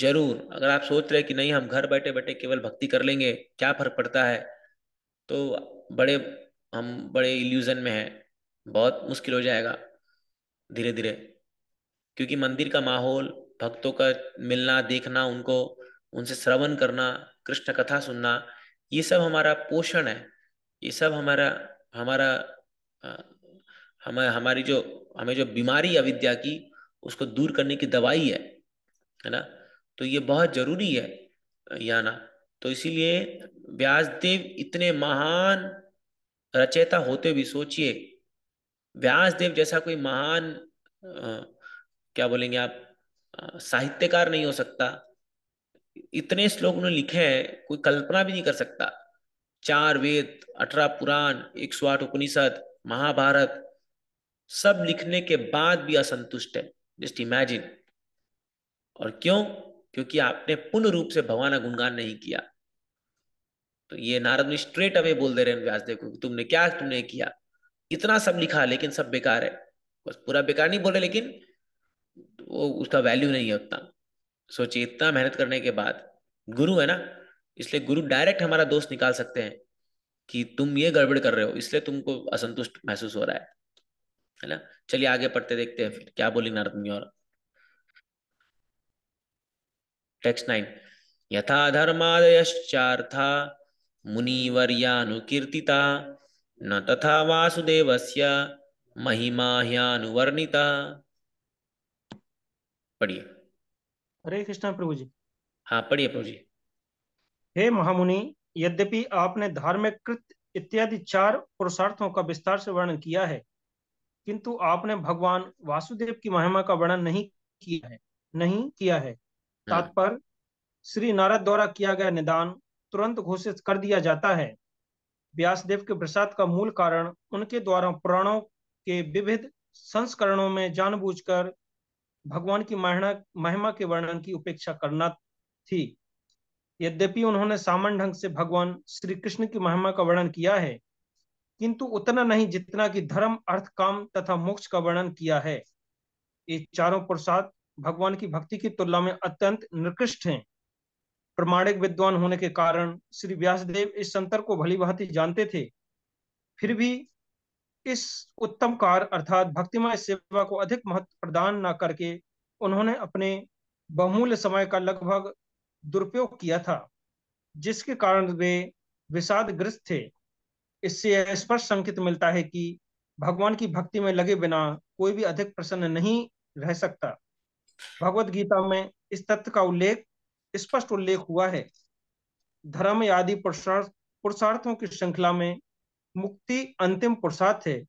जरूर अगर आप सोच रहे कि नहीं हम घर बैठे बैठे केवल भक्ति कर लेंगे क्या फर्क पड़ता है तो बड़े हम बड़े इल्यूजन में हैं बहुत मुश्किल हो जाएगा धीरे धीरे क्योंकि मंदिर का माहौल भक्तों का मिलना देखना उनको उनसे श्रवण करना कृष्ण कथा सुनना ये सब हमारा पोषण है ये सब हमारा हमारा हमें हमारी जो हमें जो बीमारी अविद्या की उसको दूर करने की दवाई है है ना तो ये बहुत जरूरी है याना तो इसीलिए व्यासदेव इतने महान रचयिता होते भी सोचिए व्यासदेव जैसा कोई महान आ, क्या बोलेंगे आप साहित्यकार नहीं हो सकता इतने श्लोक उन्होंने लिखे हैं कोई कल्पना भी नहीं कर सकता चार वेद अठारह पुराण एक सौ आठ उपनिषद महाभारत सब लिखने के बाद भी असंतुष्ट है जस्ट इमेजिन और क्यों क्योंकि आपने पूर्ण रूप से भगवान का गुणगान नहीं किया तो ये नारद ने स्ट्रेट अवे बोल दे रहे हैं व्यासदेव को तुमने क्या तुमने किया इतना सब लिखा लेकिन सब बेकार है बस पूरा बेकार नहीं बोले लेकिन वो उसका वैल्यू नहीं है उतना सोचिए इतना मेहनत करने के बाद गुरु है ना इसलिए गुरु डायरेक्ट हमारा दोष निकाल सकते हैं कि तुम ये गड़बड़ कर रहे हो इसलिए तुमको असंतुष्ट महसूस हो रहा है है ना चलिए आगे पढ़ते देखते हैं फिर क्या बोली नारद और टेक्स्ट नाइन यथा धर्मादयश्चार्था मुनिवर्यानुकीर्तिता न तथा वासुदेवस्य महिमा ह्यानुवर्णिता पढ़िए हरे कृष्णा प्रभु जी हाँ पढ़िए प्रभु जी हे महामुनि यद्यपि आपने धार्मिक कृत इत्यादि चार पुरुषार्थों का विस्तार से वर्णन किया है किंतु आपने भगवान वासुदेव की महिमा का वर्णन नहीं किया है नहीं किया है हाँ। तात्पर्य श्री नारद द्वारा किया गया निदान तुरंत घोषित कर दिया जाता है व्यासदेव के प्रसाद का मूल कारण उनके द्वारा पुराणों के विविध संस्करणों में जानबूझकर भगवान की महिमा के वर्णन की उपेक्षा करना थी यद्यपि उन्होंने सामान्य ढंग से भगवान श्री कृष्ण की महिमा का वर्णन किया है किंतु उतना नहीं जितना कि धर्म अर्थ काम तथा मोक्ष का वर्णन किया है ये चारों प्रसाद भगवान की भक्ति की तुलना में अत्यंत निकृष्ट हैं प्रमाणिक विद्वान होने के कारण श्री व्यासदेव इस संतर को भली भांति जानते थे फिर भी इस उत्तम कार्य अर्थात भक्तिमय सेवा को अधिक महत्व प्रदान न करके उन्होंने अपने बहुमूल्य समय का लगभग दुरुपयोग किया था जिसके कारण वे विषादग्रस्त थे इससे यह स्पष्ट संकेत मिलता है कि भगवान की भक्ति में लगे बिना कोई भी अधिक प्रसन्न नहीं रह सकता भगवत गीता में इस तत्व का उल्लेख स्पष्ट उल्लेख हुआ है धर्म आदि पुरुषार्थों की श्रृंखला में मुक्ति अंतिम पुरुषार्थ है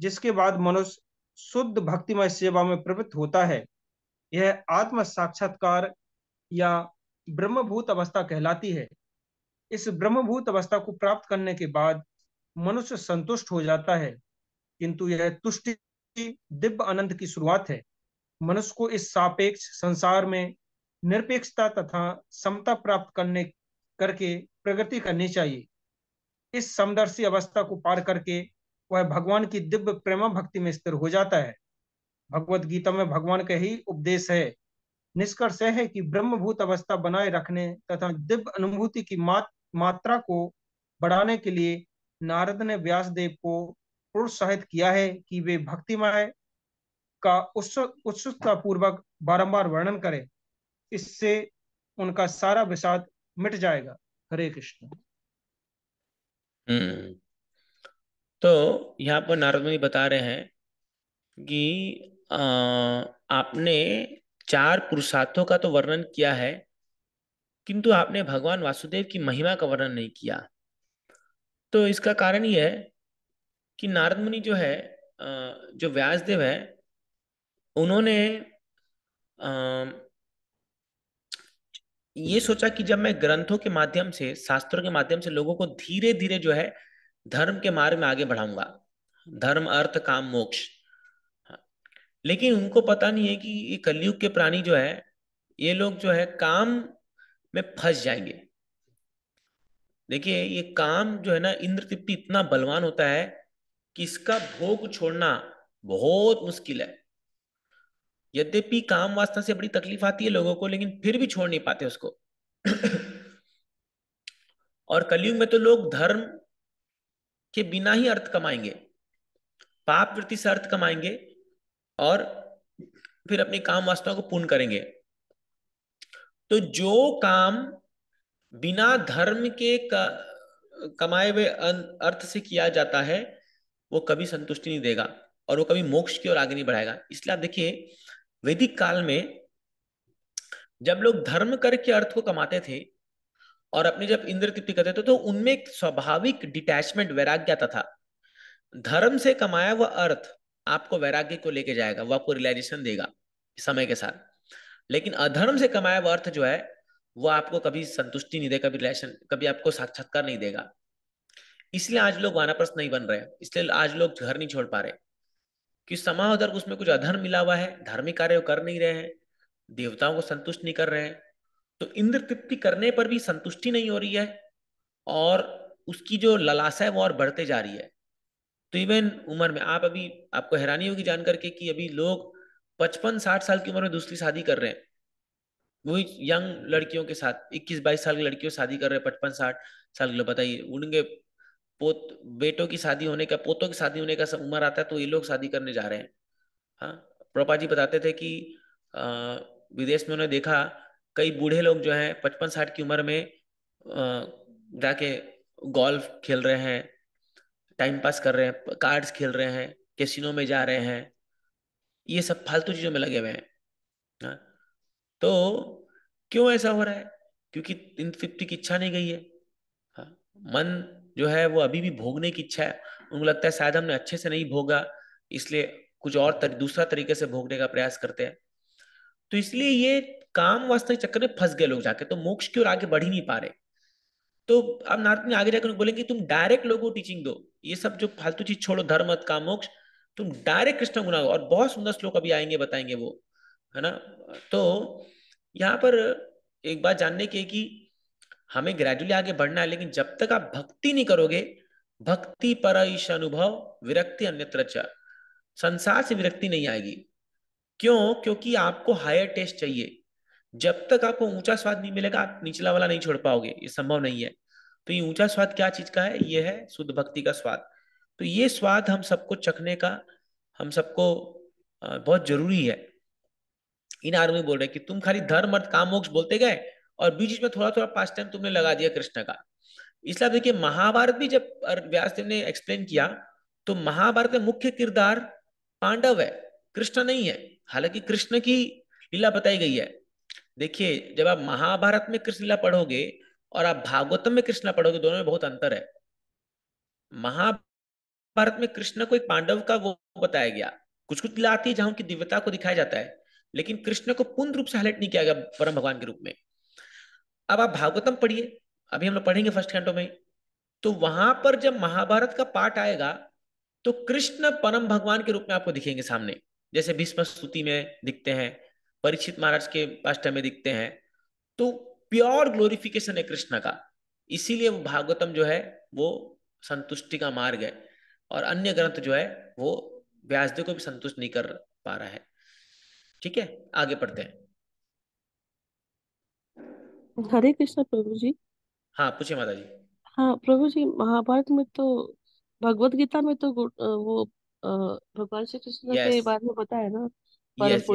जिसके बाद मनुष्य शुद्ध भक्तिमय सेवा में प्रवृत्त होता है यह आत्म साक्षात्कार या ब्रह्मभूत अवस्था कहलाती है इस ब्रह्मभूत अवस्था को प्राप्त करने के बाद मनुष्य संतुष्ट हो जाता है किंतु यह तुष्टि दिव्य आनंद की शुरुआत है मनुष्य को इस सापेक्ष संसार में निरपेक्षता तथा समता प्राप्त करने करके प्रगति करनी चाहिए इस समदर्शी अवस्था को पार करके वह भगवान की दिव्य प्रेमा भक्ति में स्थिर हो जाता है भगवत गीता में भगवान का ही उपदेश है निष्कर्ष यह है कि ब्रह्मभूत अवस्था बनाए रखने तथा दिव्य अनुभूति की मात, मात्रा को बढ़ाने के लिए नारद ने व्यासदेव को प्रोत्साहित किया है कि वे भक्तिमय का उत्सुकता पूर्वक बारंबार वर्णन करें इससे उनका सारा विषाद मिट जाएगा हरे कृष्ण हम्म। तो यहाँ पर नारद मुनि बता रहे हैं कि आ, आपने चार पुरुषार्थों का तो वर्णन किया है किंतु आपने भगवान वासुदेव की महिमा का वर्णन नहीं किया तो इसका कारण यह है कि नारद मुनि जो है जो व्यासदेव है उन्होंने ये सोचा कि जब मैं ग्रंथों के माध्यम से शास्त्रों के माध्यम से लोगों को धीरे धीरे जो है धर्म के मार्ग में आगे बढ़ाऊंगा धर्म अर्थ काम मोक्ष लेकिन उनको पता नहीं है कि ये कलयुग के प्राणी जो है ये लोग जो है काम में फंस जाएंगे देखिए ये काम जो है ना इंद्र तृप्ति इतना बलवान होता है कि इसका भोग छोड़ना बहुत मुश्किल है यद्यपि काम वास्ता से बड़ी तकलीफ आती है लोगों को लेकिन फिर भी छोड़ नहीं पाते उसको और कलयुग में तो लोग धर्म के बिना ही अर्थ कमाएंगे पाप प्रति से अर्थ कमाएंगे और फिर अपनी काम वास्तव को पूर्ण करेंगे तो जो काम बिना धर्म के कमाए हुए अर्थ से किया जाता है वो कभी संतुष्टि नहीं देगा और वो कभी मोक्ष की ओर आगे नहीं बढ़ाएगा इसलिए आप देखिए वैदिक काल में जब लोग धर्म करके अर्थ को कमाते थे और अपने जब इंद्र तृप्ति करते थे तो उनमें एक स्वाभाविक डिटैचमेंट वैराग्य आता था धर्म से कमाया हुआ अर्थ आपको वैराग्य को लेके जाएगा वो आपको रियलाइजेशन देगा समय के साथ लेकिन अधर्म से कमाया हुआ अर्थ जो है वो आपको कभी संतुष्टि नहीं देगा कभी रिलेशन कभी आपको साक्षात्कार नहीं देगा इसलिए आज लोग वानाप्रस्थ नहीं बन रहे इसलिए आज लोग घर नहीं छोड़ पा रहे कि उधर उसमें कुछ अधर्म मिला हुआ है धार्मिक कार्य कर नहीं रहे हैं देवताओं को संतुष्ट नहीं कर रहे हैं तो इंद्र तृप्ति करने पर भी संतुष्टि नहीं हो रही है और उसकी जो ललासा है वो और बढ़ते जा रही है तो इवन उम्र में आप अभी आपको हैरानी होगी जान करके कि अभी लोग पचपन साठ साल की उम्र में दूसरी शादी कर रहे हैं वही यंग लड़कियों के साथ इक्कीस बाईस साल की लड़कियों शादी कर रहे हैं पचपन साठ साल के लोग बताइए उनके पोत बेटों की शादी होने का पोतों की शादी होने का उम्र आता है तो ये लोग शादी करने जा रहे हैं हाँ प्रपा जी बताते थे कि आ, विदेश में उन्होंने देखा कई बूढ़े लोग जो हैं पचपन साठ की उम्र में आ, जाके गोल्फ खेल रहे हैं टाइम पास कर रहे हैं कार्ड्स खेल रहे हैं कैसीनो में जा रहे हैं ये सब फालतू चीज़ों में लगे हुए हैं हाँ। तो क्यों ऐसा हो रहा है क्योंकि इन तृप्ति की इच्छा नहीं गई है हाँ। मन जो है वो अभी भी भोगने की इच्छा है उनको लगता है शायद हमने अच्छे से नहीं भोगा इसलिए कुछ और तर, दूसरा तरीके से भोगने का प्रयास करते हैं तो इसलिए ये काम वास्तव के चक्कर में फंस गए लोग जाके तो मोक्ष की ओर आगे बढ़ ही नहीं पा रहे तो अब नारद आगे जाकर बोलेंगे तुम डायरेक्ट लोगों को टीचिंग दो ये सब जो फालतू चीज छोड़ो धर्म का मोक्ष तुम डायरेक्ट कृष्ण गुना और बहुत सुंदर श्लोक अभी आएंगे बताएंगे वो है ना तो यहाँ पर एक बात जानने की कि हमें ग्रेजुअली आगे बढ़ना है लेकिन जब तक आप भक्ति नहीं करोगे भक्ति पर अनुभव विरक्ति अन्यत्र संसार से विरक्ति नहीं आएगी क्यों क्योंकि आपको हायर टेस्ट चाहिए जब तक आपको ऊंचा स्वाद नहीं मिलेगा आप निचला वाला नहीं छोड़ पाओगे ये संभव नहीं है तो ये ऊंचा स्वाद क्या चीज का है ये है शुद्ध भक्ति का स्वाद तो ये स्वाद हम सबको चखने का हम सबको बहुत जरूरी है इन आर्मी बोल रहे कि तुम खाली धर्म अर्थ काम मोक्ष बोलते गए और बीच में थोड़ा थोड़ा पास टाइम तुमने लगा दिया कृष्ण का इसलिए देखिए महाभारत भी जब व्यासदेव ने एक्सप्लेन किया तो महाभारत में मुख्य किरदार पांडव है कृष्ण नहीं है हालांकि कृष्ण की लीला बताई गई है देखिए जब आप महाभारत में कृष्ण लीला पढ़ोगे और आप भागवतम में कृष्ण पढ़ोगे दोनों में बहुत अंतर है महाभारत में कृष्ण को एक पांडव का वो बताया गया कुछ कुछ लाती जहां उनकी दिव्यता को दिखाया जाता है लेकिन कृष्ण को पूर्ण रूप से हाईलाइट नहीं किया गया परम भगवान के रूप में अब आप भागवतम पढ़िए अभी हम लोग पढ़ेंगे फर्स्ट कैंटो में तो वहां पर जब महाभारत का पाठ आएगा तो कृष्ण परम भगवान के रूप में आपको दिखेंगे सामने जैसे भीष्म स्तुति में दिखते हैं परीक्षित महाराज के पाष्ट में दिखते हैं तो प्योर ग्लोरिफिकेशन है कृष्ण का इसीलिए वो भागवतम जो है वो संतुष्टि का मार्ग है और अन्य ग्रंथ जो है वो व्यासदेव को भी संतुष्ट नहीं कर पा रहा है ठीक है आगे पढ़ते हैं हरे कृष्ण प्रभु जी हाँ पूछे माता जी हाँ प्रभु जी महाभारत में तो भगवत गीता में तो वो भगवान श्री कृष्ण के बारे में बताया ना यस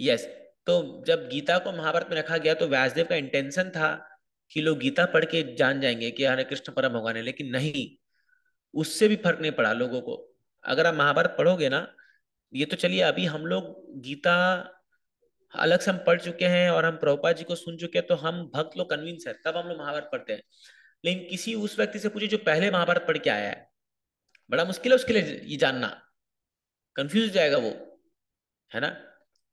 यस तो जब गीता को महाभारत में रखा गया तो व्यासदेव का इंटेंशन था कि लोग गीता पढ़ के जान जाएंगे कि हरे कृष्ण परम भगवान है लेकिन नहीं उससे भी फर्क नहीं पड़ा लोगों को अगर आप महाभारत पढ़ोगे ना ये तो चलिए अभी हम लोग गीता अलग से हम पढ़ चुके हैं और हम प्रभुपा जी को सुन चुके हैं तो हम भक्त लोग कन्विंस है तब हम लोग महाभारत पढ़ते हैं लेकिन किसी उस व्यक्ति से पूछे जो पहले महाभारत पढ़ के आया है बड़ा मुश्किल है उसके लिए ये जानना कंफ्यूज हो जाएगा वो है ना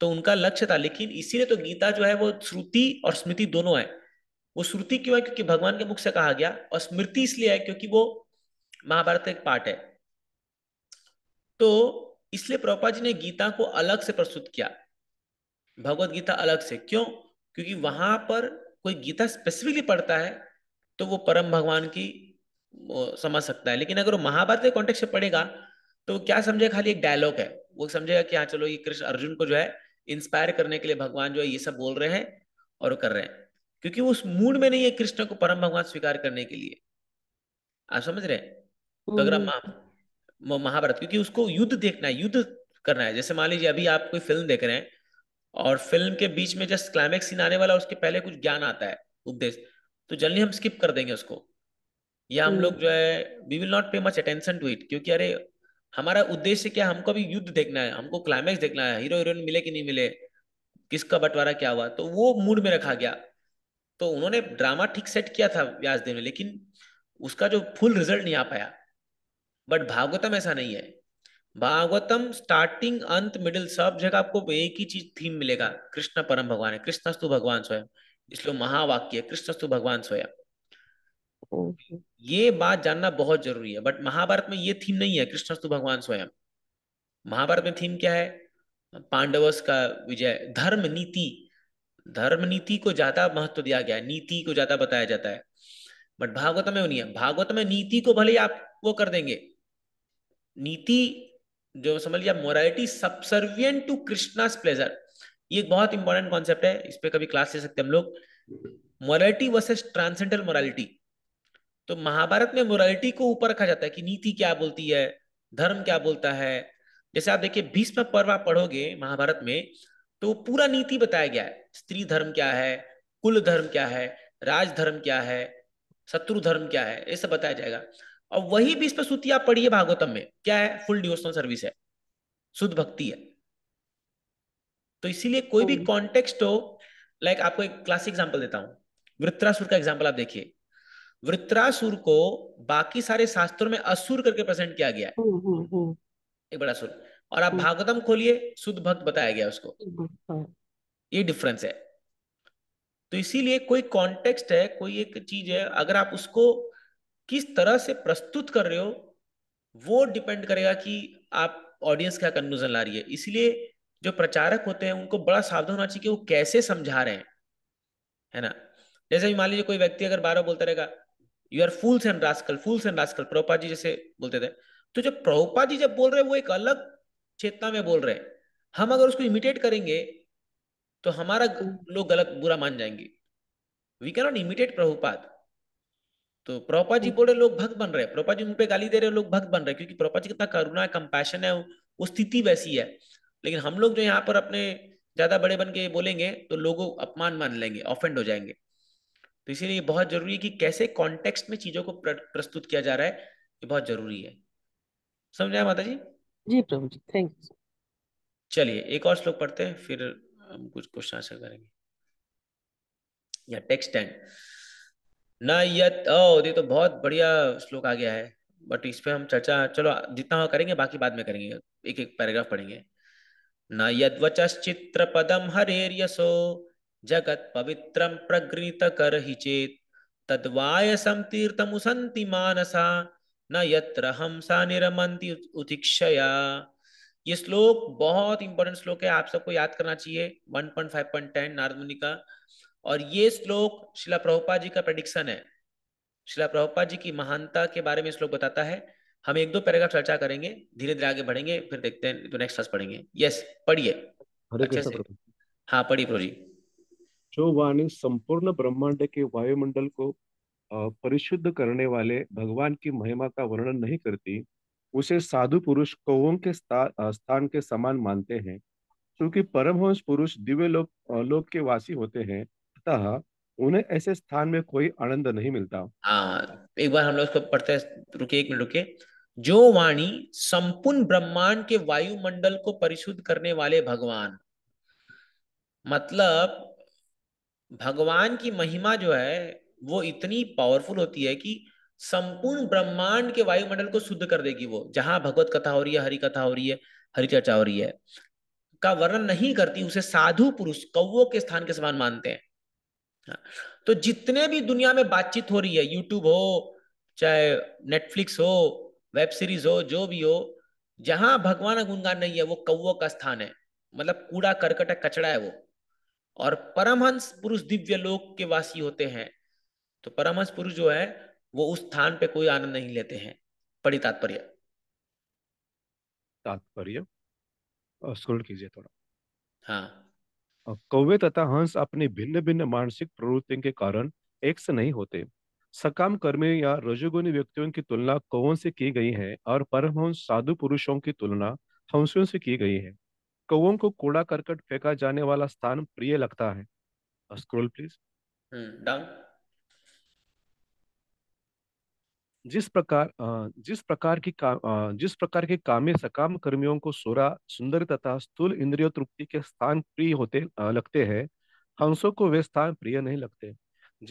तो उनका लक्ष्य था लेकिन इसीलिए तो गीता जो है वो श्रुति और स्मृति दोनों है वो श्रुति क्यों है क्योंकि भगवान के मुख से कहा गया और स्मृति इसलिए है क्योंकि वो महाभारत का एक पार्ट है तो इसलिए प्रभुपा जी ने गीता को अलग से प्रस्तुत किया भगवत गीता अलग से क्यों क्योंकि वहां पर कोई गीता स्पेसिफिकली पढ़ता है तो वो परम भगवान की समझ सकता है लेकिन अगर वो महाभारत के कॉन्टेक्स्ट से पढ़ेगा तो क्या समझे खाली एक डायलॉग है वो समझेगा कि हाँ चलो ये कृष्ण अर्जुन को जो है इंस्पायर करने के लिए भगवान जो है ये सब बोल रहे हैं और कर रहे हैं क्योंकि उस मूड में नहीं है कृष्ण को परम भगवान स्वीकार करने के लिए आप समझ रहे हैं तो हम्म। महाभारत क्योंकि उसको युद्ध देखना है युद्ध करना है जैसे मान लीजिए अभी आप कोई फिल्म देख रहे हैं और फिल्म के बीच में जस्ट क्लाइमैक्स सीन आने वाला उसके पहले कुछ ज्ञान आता है उपदेश तो जल्दी हम स्किप कर देंगे उसको या हम हम्म। लोग जो है we will not pay much attention to it क्योंकि अरे हमारा उद्देश्य क्या हमको भी युद्ध देखना है हमको क्लाइमैक्स देखना है हीरो हीरोइन मिले कि नहीं मिले किसका बंटवारा क्या हुआ तो वो मूड में रखा गया तो उन्होंने ड्रामा ठीक सेट किया था व्यास देव ने लेकिन उसका जो फुल रिजल्ट नहीं आ पाया बट भागवतम ऐसा नहीं है भागवतम स्टार्टिंग अंत मिडिल सब जगह आपको एक ही चीज थीम मिलेगा कृष्ण परम भगवान है कृष्णस्तु भगवान स्वयं इसलिए महावाक्य कृष्णस्तु भगवान स्वयं ये बात जानना बहुत जरूरी है बट महाभारत में ये थीम नहीं है कृष्णस्तु भगवान स्वयं महाभारत में थीम क्या है पांडवस का विजय धर्म नीति धर्म नीति को ज्यादा महत्व दिया गया है नीति को ज्यादा बताया जाता है बट भागवत में नहीं है भागवत में नीति को भले आप वो कर देंगे नीति जो समझ लिया morality subservient to Krishna's pleasure ये बहुत इंपॉर्टेंट कॉन्सेप्ट है इस पर कभी क्लास ले सकते हैं हम लोग मोरालिटी वर्सेस ट्रांसेंडल मोरालिटी तो महाभारत में मोरालिटी को ऊपर रखा जाता है कि नीति क्या बोलती है धर्म क्या बोलता है जैसे आप देखिए भीष्म पर्व आप पढ़ोगे महाभारत में तो पूरा नीति बताया गया है स्त्री धर्म क्या है कुल धर्म क्या है राज धर्म क्या है शत्रु धर्म क्या है ये सब बताया जाएगा और वही भीष्म सूती आप पढ़िए भागवतम में क्या है फुल डिवोशनल सर्विस है शुद्ध भक्ति है तो इसीलिए कोई भी कॉन्टेक्स्ट हो लाइक आपको एक क्लासिक एग्जाम्पल देता हूं वृत्रासुर का एग्जाम्पल आप देखिए वृत्रासुर को बाकी सारे शास्त्रों में असुर करके प्रेजेंट किया गया है हम्म, हम्म, हम्म। एक बड़ा सुर और आप भागवतम खोलिए शुद्ध भक्त बताया गया उसको हाँ। ये डिफरेंस है तो इसीलिए कोई कॉन्टेक्स्ट है कोई एक चीज है अगर आप उसको किस तरह से प्रस्तुत कर रहे हो वो डिपेंड करेगा कि आप ऑडियंस क्या कन्फ्यूजन ला रही है इसलिए जो प्रचारक होते हैं उनको बड़ा सावधान होना चाहिए कि वो कैसे समझा रहे हैं है ना जैसे मान लीजिए कोई व्यक्ति अगर बार बार बोलता रहेगा you are fools and rascal fools and rascal प्रोपा जी जैसे बोलते थे तो जब प्रोपा जी जब बोल रहे वो एक अलग चेतना में बोल रहे हैं हम अगर उसको इमिटेट करेंगे तो हमारा लोग गलत बुरा मान जाएंगे वी नॉट इमिटेट प्रभुपाद तो प्रोपा जी बोल रहे लोग भक्त बन रहे प्रोपा जी उनपे गाली दे रहे लोग भक्त बन रहे क्योंकि प्रोपा जी कितना करुणा है कंपैशन है वो स्थिति वैसी है लेकिन हम लोग जो यहाँ पर अपने ज्यादा बड़े बन के बोलेंगे तो लोगों अपमान मान लेंगे ऑफेंड हो जाएंगे तो इसीलिए ये बहुत जरूरी है कि कैसे कॉन्टेक्स्ट में चीजों को प्रस्तुत किया जा रहा है ये बहुत जरूरी है समझ आया माता जी जी प्रभु जी थैंक यू चलिए एक और श्लोक पढ़ते हैं फिर हम कुछ क्वेश्चन आंसर करेंगे या टेक्स्ट एंड न यत ओ ये तो बहुत बढ़िया श्लोक आ गया है बट इस पे हम चर्चा चलो जितना हो करेंगे बाकी बाद में करेंगे एक एक पैराग्राफ पढ़ेंगे न यद वचश्चित्र पदम हरेर यसो जगत पवित्र प्रगृत कर ही चेत तद्वाय तद्वायसम मुसंति मानसा न यत्र हमसा निरमंति उतिक्षया ये श्लोक बहुत इंपॉर्टेंट श्लोक है आप सबको याद करना चाहिए 1.5.10 नारद मुनि का और ये श्लोक शिला प्रभुपा जी का प्रडिक्शन है शिला प्रभुपा जी की महानता के बारे में श्लोक बताता है हम एक दो पैराग्राफ चर्चा करेंगे धीरे धीरे आगे बढ़ेंगे फिर देखते हैं तो नेक्स्ट क्लास पढ़ेंगे यस पढ़िए अच्छे से हाँ पढ़िए प्रोजी जो वाणी संपूर्ण ब्रह्मांड के वायुमंडल को परिशुद्ध करने वाले भगवान की महिमा का वर्णन नहीं करती उसे साधु पुरुष कौओं के स्थान के समान मानते हैं क्योंकि परमहंस पुरुष दिव्य लोक लोक के वासी होते हैं अतः उन्हें ऐसे स्थान में कोई आनंद नहीं मिलता आ, एक बार हम लोग इसको पढ़ते रुके एक मिनट रुके जो वाणी संपूर्ण ब्रह्मांड के वायुमंडल को परिशुद्ध करने वाले भगवान मतलब भगवान की महिमा जो है वो इतनी पावरफुल होती है कि संपूर्ण ब्रह्मांड के वायुमंडल को शुद्ध कर देगी वो जहां भगवत कथा हो रही है हरि कथा हो रही है हरि चर्चा हो रही है का वर्णन नहीं करती उसे साधु पुरुष कौओ के स्थान के समान मानते हैं हाँ, तो जितने भी दुनिया में बातचीत हो रही है यूट्यूब हो चाहे नेटफ्लिक्स हो वेब सीरीज हो जो भी हो जहां भगवान गुणगान नहीं है वो कौवों का स्थान है मतलब कूड़ा करकट कचड़ा है वो और परमहंस पुरुष दिव्य लोक के वासी होते हैं तो परमहंस पुरुष जो है वो उस स्थान पे कोई आनंद नहीं लेते हैं पड़ी तात्पर्य तात्पर्य कीजिए थोड़ा हाँ कौवे तथा हंस अपनी भिन्न भिन्न मानसिक प्रवृत्ति के कारण एक से नहीं होते सकाम कर्मी या रजोगुणी व्यक्तियों की तुलना कौन से की गई है और परमहंस साधु पुरुषों की तुलना हंसियों से की गई है कौओं को कूड़ा करकट फेंका जाने वाला स्थान प्रिय लगता है स्क्रॉल प्लीज हम्म, डन जिस प्रकार जिस प्रकार की का, जिस प्रकार के कामे सकाम कर्मियों को सोरा सुंदर तथा स्थूल इंद्रिय तृप्ति के स्थान प्रिय होते लगते हैं हंसों को वे स्थान प्रिय नहीं लगते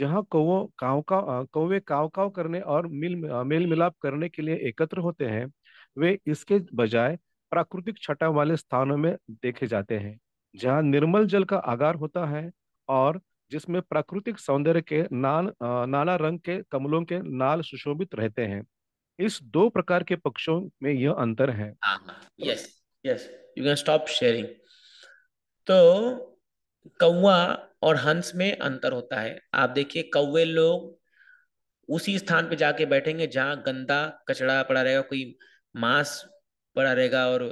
जहाँ कौ काव का कौवे काव काव करने और मिल मेल मिलाप करने के लिए एकत्र होते हैं वे इसके बजाय प्राकृतिक छटा वाले स्थानों में देखे जाते हैं जहाँ निर्मल जल का आगार होता है और जिसमें प्राकृतिक सौंदर्य के नान नाना रंग के कमलों के नाल सुशोभित रहते हैं इस दो प्रकार के पक्षों में यह अंतर है yes yes you can stop sharing तो कौवा और हंस में अंतर होता है आप देखिए कौवे लोग उसी स्थान पे जाके बैठेंगे जहाँ गंदा कचड़ा पड़ा रहेगा कोई मांस पड़ा रहेगा और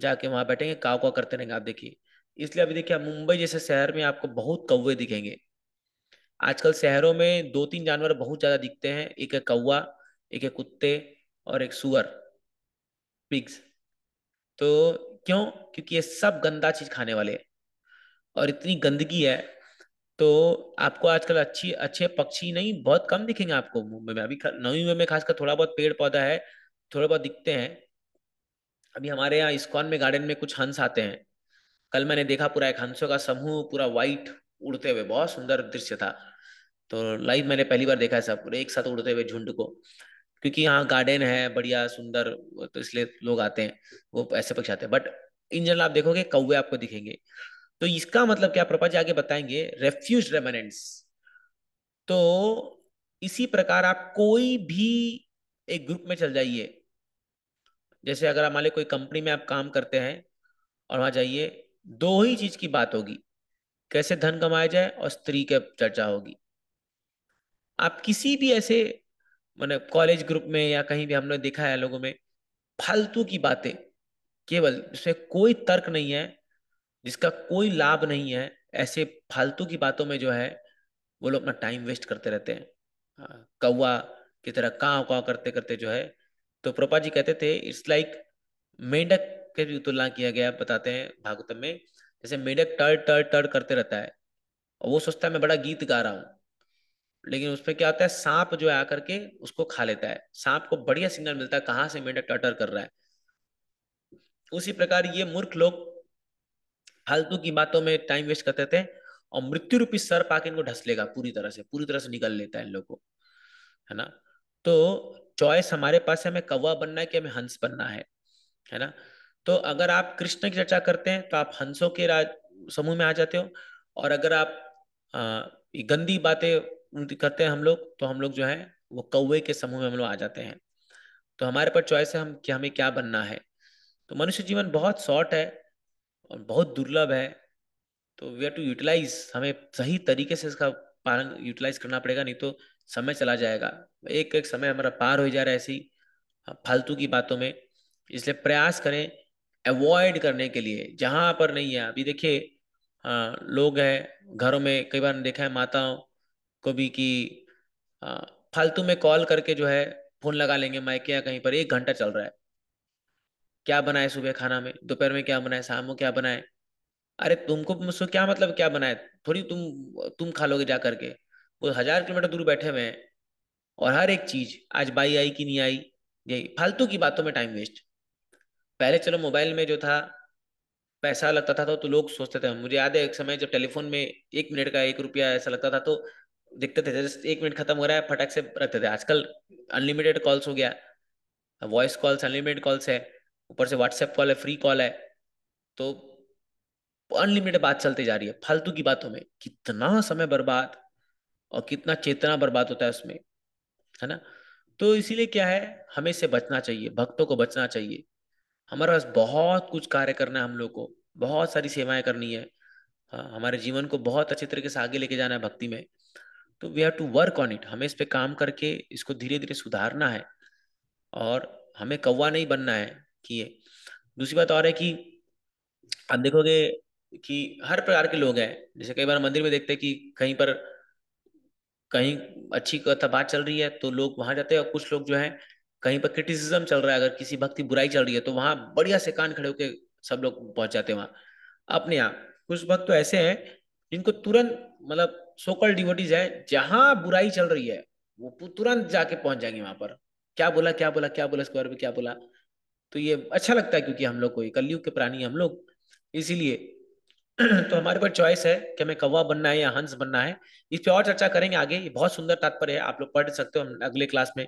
जाके वहां बैठेंगे काव काव करते रहेंगे आप देखिए इसलिए अभी देखिए मुंबई जैसे शहर में आपको बहुत कौवे दिखेंगे आजकल शहरों में दो तीन जानवर बहुत ज्यादा दिखते हैं एक है कौवा एक है कुत्ते और एक सुअर पिग्स तो क्यों क्योंकि ये सब गंदा चीज खाने वाले है और इतनी गंदगी है तो आपको आजकल अच्छी अच्छे पक्षी नहीं बहुत कम दिखेंगे आपको मुंबई में अभी नवी मुंबई में खासकर थोड़ा बहुत पेड़ पौधा है थोड़ा बहुत दिखते हैं अभी हमारे यहाँ इस्कॉन में गार्डन में कुछ हंस आते हैं कल मैंने देखा पूरा एक हंसों का समूह पूरा व्हाइट उड़ते हुए बहुत सुंदर दृश्य था तो लाइव मैंने पहली बार देखा है सब पूरे एक साथ उड़ते हुए झुंड को क्योंकि यहाँ गार्डन है बढ़िया सुंदर तो इसलिए लोग आते हैं वो ऐसे पक्ष आते हैं बट इन जनरल आप देखोगे कौवे आपको दिखेंगे तो इसका मतलब क्या प्रपा जी आगे बताएंगे रेफ्यूज रेमेनेंट्स तो इसी प्रकार आप कोई भी एक ग्रुप में चल जाइए जैसे अगर हमारे कोई कंपनी में आप काम करते हैं और वहां जाइए दो ही चीज की बात होगी कैसे धन कमाया जाए और स्त्री के चर्चा होगी आप किसी भी ऐसे मैंने कॉलेज ग्रुप में या कहीं भी हमने देखा है लोगों में फालतू की बातें केवल जिसमें कोई तर्क नहीं है जिसका कोई लाभ नहीं है ऐसे फालतू की बातों में जो है वो लोग अपना टाइम वेस्ट करते रहते हैं हाँ, कौआ की तरह काव काव करते करते जो है तो प्रपा जी कहते थे इट्स लाइक मेंढक के भी तुलना किया गया बताते हैं भागवतम में जैसे मेंढक टर टर टर करते रहता है और वो सोचता है मैं बड़ा गीत गा रहा हूँ लेकिन उसमें क्या होता है सांप जो है आकर के उसको खा लेता है सांप को बढ़िया सिग्नल मिलता है कहाँ से मेंढक टर कर रहा है उसी प्रकार ये मूर्ख लोग फालतू की बातों में टाइम वेस्ट करते थे और मृत्यु रूपी सर्प आके इनको ढस लेगा पूरी तरह से पूरी तरह से निकल लेता है इन लोग को है ना तो चॉइस हमारे पास है हमें कौवा बनना है कि हमें हंस बनना है है ना तो अगर आप कृष्ण की चर्चा करते हैं तो आप हंसों के समूह में आ जाते हो और अगर आप आ, गंदी बातें करते हैं हम लोग तो हम लोग जो है वो कौवे के समूह में हम लोग आ जाते हैं तो हमारे पर चॉइस है हम कि हमें क्या बनना है तो मनुष्य जीवन बहुत शॉर्ट है और बहुत दुर्लभ है तो वी हैव टू यूटिलाइज हमें सही तरीके से इसका पालन यूटिलाइज करना पड़ेगा नहीं तो समय चला जाएगा एक एक समय हमारा पार हो जा रहा है ऐसी फालतू की बातों में इसलिए प्रयास करें अवॉइड करने के लिए जहां पर नहीं है अभी देखिए हाँ, लोग हैं घरों में कई बार देखा है माताओं को भी कि फालतू में कॉल करके जो है फोन लगा लेंगे मायके या कहीं पर एक घंटा चल रहा है क्या बनाए सुबह खाना में दोपहर में क्या बनाए शाम को क्या बनाए अरे तुमको मुझसे क्या मतलब क्या बनाए थोड़ी तुम तुम खा लोगे जा करके वो हजार किलोमीटर दूर बैठे हुए हैं और हर एक चीज आज बाई आई कि नहीं आई यही फालतू की बातों में टाइम वेस्ट पहले चलो मोबाइल में जो था पैसा लगता था तो, तो लोग सोचते थे मुझे याद है एक समय जब टेलीफोन में एक मिनट का एक रुपया ऐसा लगता था तो देखते थे जस्ट एक मिनट खत्म हो रहा है फटाक से रखते थे आजकल अनलिमिटेड कॉल्स हो गया वॉइस कॉल्स अनलिमिटेड कॉल्स है ऊपर से व्हाट्सएप कॉल है फ्री कॉल है तो अनलिमिटेड बात चलती जा रही है फालतू की बातों में कितना समय बर्बाद और कितना चेतना बर्बाद होता है उसमें है ना तो इसीलिए क्या है हमें से बचना चाहिए भक्तों को बचना चाहिए हमारे पास बहुत कुछ कार्य करना है हम लोग को बहुत सारी सेवाएं करनी है हाँ, हमारे जीवन को बहुत अच्छे तरीके से आगे लेके जाना है भक्ति में तो we have to work on it हमें इस पर काम करके इसको धीरे धीरे सुधारना है और हमें कौवा नहीं बनना है कि ये दूसरी बात और है कि आप देखोगे कि हर प्रकार के लोग हैं जैसे कई बार मंदिर में देखते हैं कि कहीं पर कहीं अच्छी कथा बात चल रही है तो लोग वहां जाते हैं और कुछ लोग जो है कहीं पर क्रिटिसिज्म चल रहा है अगर किसी भक्ति बुराई चल रही है तो वहां बढ़िया से कान खड़े होकर सब लोग पहुंच जाते हैं वहां अपने आप कुछ भक्त तो ऐसे हैं जिनको तुरंत मतलब सोकल डिवोटीज है जहां बुराई चल रही है वो तुरंत जाके पहुंच जाएंगे वहां पर क्या बोला क्या बोला क्या बोला इसके बारे में क्या बोला तो ये अच्छा लगता है क्योंकि हम लोग को कलयुग के प्राणी हम लोग इसीलिए तो हमारे पास चॉइस है कि हमें कौवा बनना है या हंस बनना है इस पर और चर्चा करेंगे आगे ये बहुत सुंदर तात्पर्य है आप लोग पढ़ सकते हो हम अगले क्लास में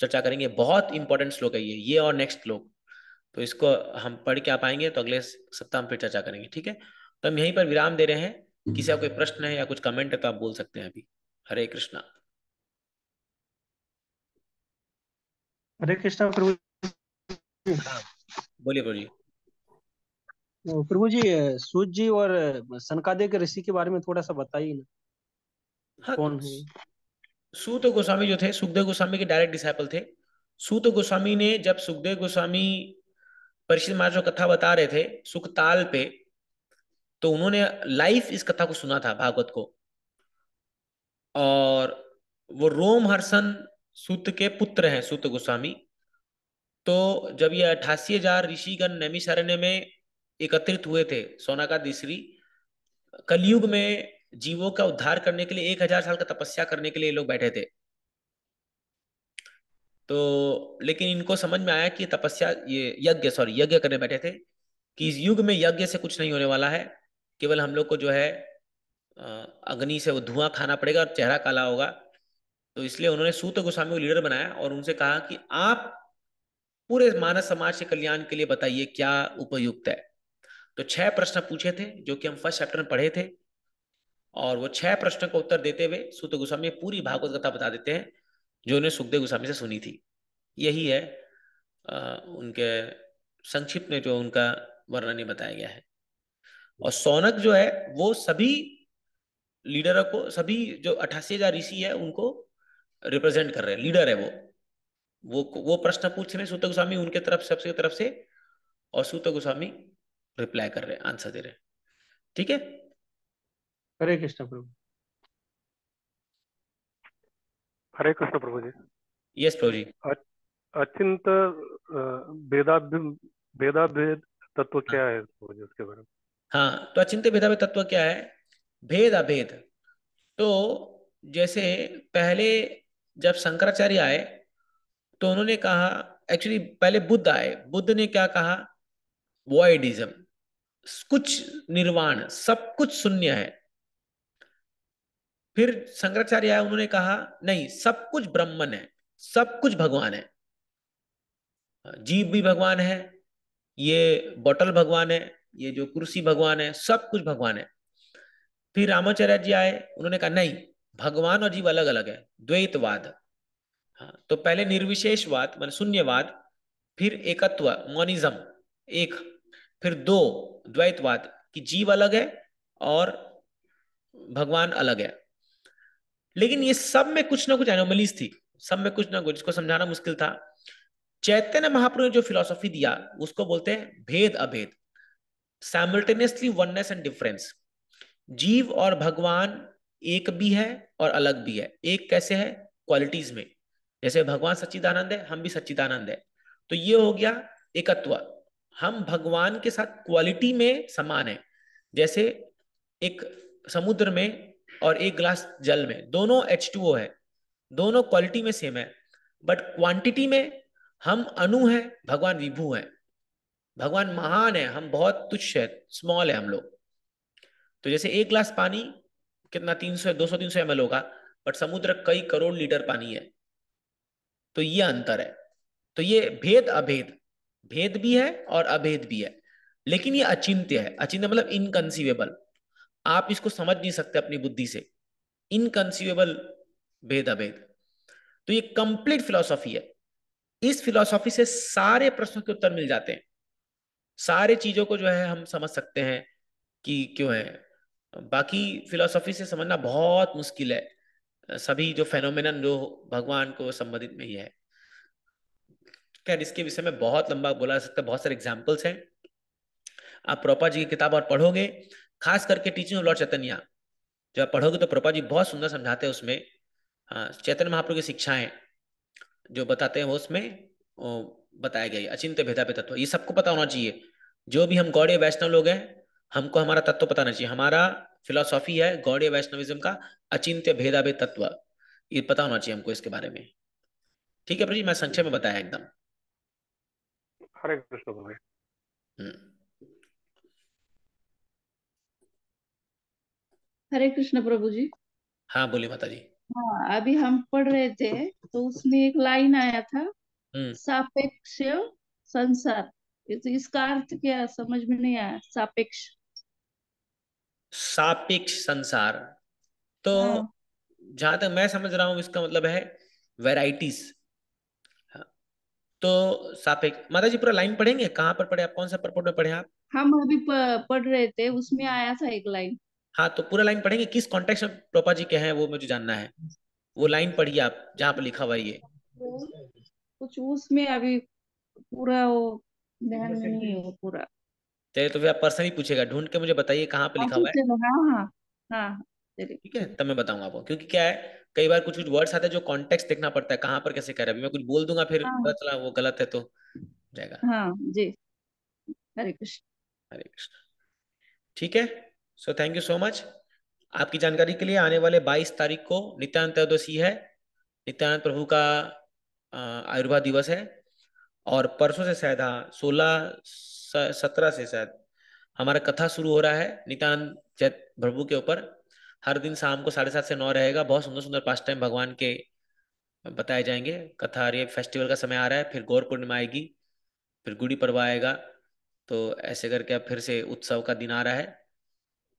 चर्चा करेंगे बहुत इंपॉर्टेंट श्लोक है ये ये और नेक्स्ट श्लोक तो इसको हम पढ़ के आ पाएंगे तो अगले सप्ताह हम फिर चर्चा करेंगे ठीक है तो हम यहीं पर विराम दे रहे हैं किसी का कोई प्रश्न है या कुछ कमेंट है तो आप बोल सकते हैं अभी हरे कृष्णा हरे कृष्णा प्रभु बोलिए प्रभु जी प्रभु जी सूर्य जी और सनकादे के ऋषि के बारे में थोड़ा सा बताइए ना हाँ, कौन है सूत गोस्वामी जो थे सुखदेव गोस्वामी के डायरेक्ट डिसाइपल थे सूत गोस्वामी ने जब सुखदेव गोस्वामी परिषद महाराज कथा बता रहे थे सुखताल पे तो उन्होंने लाइव इस कथा को सुना था भागवत को और वो रोम हर्षन सूत के पुत्र हैं सूत गोस्वामी तो जब ये अठासी हजार ऋषिगण नैमिशारण्य में एकत्रित हुए थे सोना का तीसरी कलयुग में जीवों का उद्धार करने के लिए एक हजार साल का तपस्या करने के लिए लोग बैठे थे तो लेकिन इनको समझ में आया कि तपस्या ये यज्ञ सॉरी यज्ञ करने बैठे थे कि इस युग में यज्ञ से कुछ नहीं होने वाला है केवल हम लोग को जो है अग्नि से वो धुआं खाना पड़ेगा और चेहरा काला होगा तो इसलिए उन्होंने सूत गोस्वामी को लीडर बनाया और उनसे कहा कि आप पूरे मानव समाज के कल्याण के लिए बताइए क्या उपयुक्त है तो छह प्रश्न पूछे थे जो कि हम फर्स्ट चैप्टर में पढ़े थे और वो छह प्रश्न का उत्तर देते हुए सुत गोस्वामी पूरी भागवत कथा बता देते हैं जो उन्हें सुखदेव गोस्वामी से सुनी थी यही है आ, उनके संक्षिप्त में जो उनका वर्णन बताया गया है और सौनक जो है वो सभी लीडरों को सभी जो अठासी हजार ऋषि है उनको रिप्रेजेंट कर रहे हैं लीडर है वो वो वो प्रश्न पूछ रहे हैं सूत गोस्वामी उनके तरफ सबसे तरफ से और सूत गोस्वामी रिप्लाई कर रहे हैं आंसर दे रहे हैं ठीक है हरे कृष्ण प्रभु हरे कृष्ण प्रभु जी यस प्रभु जी अचिंत भेदाभेद तत्व क्या है प्रभु जी उसके बारे में हाँ तो अचिंत भेदाभेद तत्व क्या है भेद अभेद तो जैसे पहले जब शंकराचार्य आए तो उन्होंने कहा एक्चुअली पहले बुद्ध आए बुद्ध ने क्या कहा वॉइडिज्म कुछ निर्वाण सब कुछ शून्य है फिर शंकराचार्य आया उन्होंने कहा नहीं सब कुछ ब्रह्मन है सब कुछ भगवान है जीव भी भगवान है ये बोटल भगवान है ये जो कुर्सी भगवान है सब कुछ भगवान है फिर रामाचार्य जी आए उन्होंने कहा नहीं भगवान और जीव अलग अलग है द्वैतवाद हाँ तो पहले निर्विशेषवाद मान शून्यवाद फिर एकत्व मोनिज्म एक फिर दो द्वैतवाद कि जीव अलग है और भगवान अलग है लेकिन ये सब में कुछ ना कुछ एनोमलीज थी सब में कुछ ना कुछ इसको समझाना मुश्किल था चैतन्य महाप्रभु ने जो फिलोसॉफी दिया उसको बोलते हैं भेद अभेद साइमल्टेनियसली वननेस एंड डिफरेंस जीव और भगवान एक भी है और अलग भी है एक कैसे है क्वालिटीज में जैसे भगवान सच्चिदानंद है हम भी सच्चिदानंद है तो ये हो गया एकत्व हम भगवान के साथ क्वालिटी में समान है जैसे एक समुद्र में और एक ग्लास जल में दोनों एच टू ओ है दोनों क्वालिटी में सेम है बट क्वांटिटी में हम अनु है भगवान विभू है भगवान महान है हम बहुत तुच्छ है स्मॉल है हम लोग तो जैसे एक ग्लास पानी कितना तीन सौ दो सौ तीन सौ एम होगा बट समुद्र कई करोड़ लीटर पानी है तो ये अंतर है तो ये भेद अभेद भेद भी है और अभेद भी है लेकिन ये अचिंत्य है अचिंत्य मतलब इनकंसीवेबल आप इसको समझ नहीं सकते अपनी बुद्धि से इनकंसीवेबल भेद अभेद तो ये कंप्लीट फिलोसॉफी है इस फिलोसॉफी से सारे प्रश्नों के उत्तर मिल जाते हैं सारे चीजों को जो है हम समझ सकते हैं कि क्यों है बाकी फिलोसॉफी से समझना बहुत मुश्किल है सभी जो फेनोमेन जो भगवान को संबंधित में ही है खैर इसके विषय में बहुत लंबा बोला सकता है बहुत सारे एग्जाम्पल्स हैं आप प्रोपा जी की किताब और पढ़ोगे खास करके टीचिंग ऑफ लॉर्ड चैतन्य जब आप पढ़ोगे तो प्रोपा जी बहुत सुंदर समझाते हैं उसमें हाँ, चैतन्य महाप्रभु की शिक्षाएं जो बताते हैं वो उसमें बताया गया अचिंत्य भेदा पे तत्व ये सबको पता होना चाहिए जो भी हम गौड़ीय वैष्णव लोग हैं हमको हमारा तत्व पता होना चाहिए हमारा फिलोसॉफी है गौड़ीय वैष्णविज्म का अचिंत्य भेदाभेद तत्व ये पता होना चाहिए हमको इसके बारे में ठीक है प्रजी मैं संक्षेप में बताया एकदम हरे कृष्ण बोल हम्म। हरे कृष्ण प्रभु जी हाँ बोलिए माता जी हाँ अभी हम पढ़ रहे थे तो उसमें एक लाइन आया था हम्म। सापेक्ष संसार तो इसका अर्थ क्या समझ में नहीं आया सापेक्ष सापेक्ष संसार तो हाँ। जहां तक मैं समझ रहा हूँ इसका मतलब है वैरायटीज तो सापेक्ष माता जी पूरा लाइन पढ़ेंगे कहाँ पर पढ़े आप कौन सा प्रपोर्ट में पढ़े आप हम अभी पढ़ रहे थे उसमें आया था एक लाइन हाँ तो पूरा लाइन पढ़ेंगे किस कॉन्टेक्स में प्रोपा जी के हैं वो मुझे जानना है वो लाइन पढ़िए आप जहाँ पर लिखा हुआ ये कुछ उसमें अभी पूरा वो ध्यान नहीं है वो पूरा चलिए तो फिर आप पर्सनली पूछेगा ढूंढ के मुझे बताइए कहाँ पे लिखा हाँ, हुआ है हाँ हाँ हाँ ठीक है तब मैं बताऊंगा आपको क्योंकि क्या है कई बार कुछ कुछ वर्ड्स आते हैं जो कॉन्टेक्स्ट देखना पड़ता है कहाँ पर कैसे कह रहा है मैं कुछ बोल दूंगा फिर हाँ। पता चला वो गलत है तो जाएगा हाँ जी हरे कृष्ण हरे कृष्ण ठीक है so thank you so much आपकी जानकारी के लिए आने वाले 22 तारीख को नित्यानंद त्रयोदशी है नित्यानंद प्रभु का आयुर्वाद दिवस है और परसों से शायद हाँ सोलह सत्रह से शायद हमारा कथा शुरू हो रहा है नित्यानंद प्रभु के ऊपर हर दिन शाम को साढ़े सात से नौ रहेगा बहुत सुंदर सुंदर पास टाइम भगवान के बताए जाएंगे कथा ये फेस्टिवल का समय आ रहा है फिर गौर पूर्णिमा आएगी फिर गुड़ी पर्व आएगा तो ऐसे करके अब फिर से उत्सव का दिन आ रहा है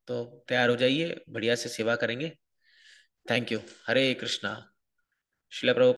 तो तैयार हो जाइए बढ़िया से सेवा करेंगे थैंक यू हरे कृष्णा शिला प्रभु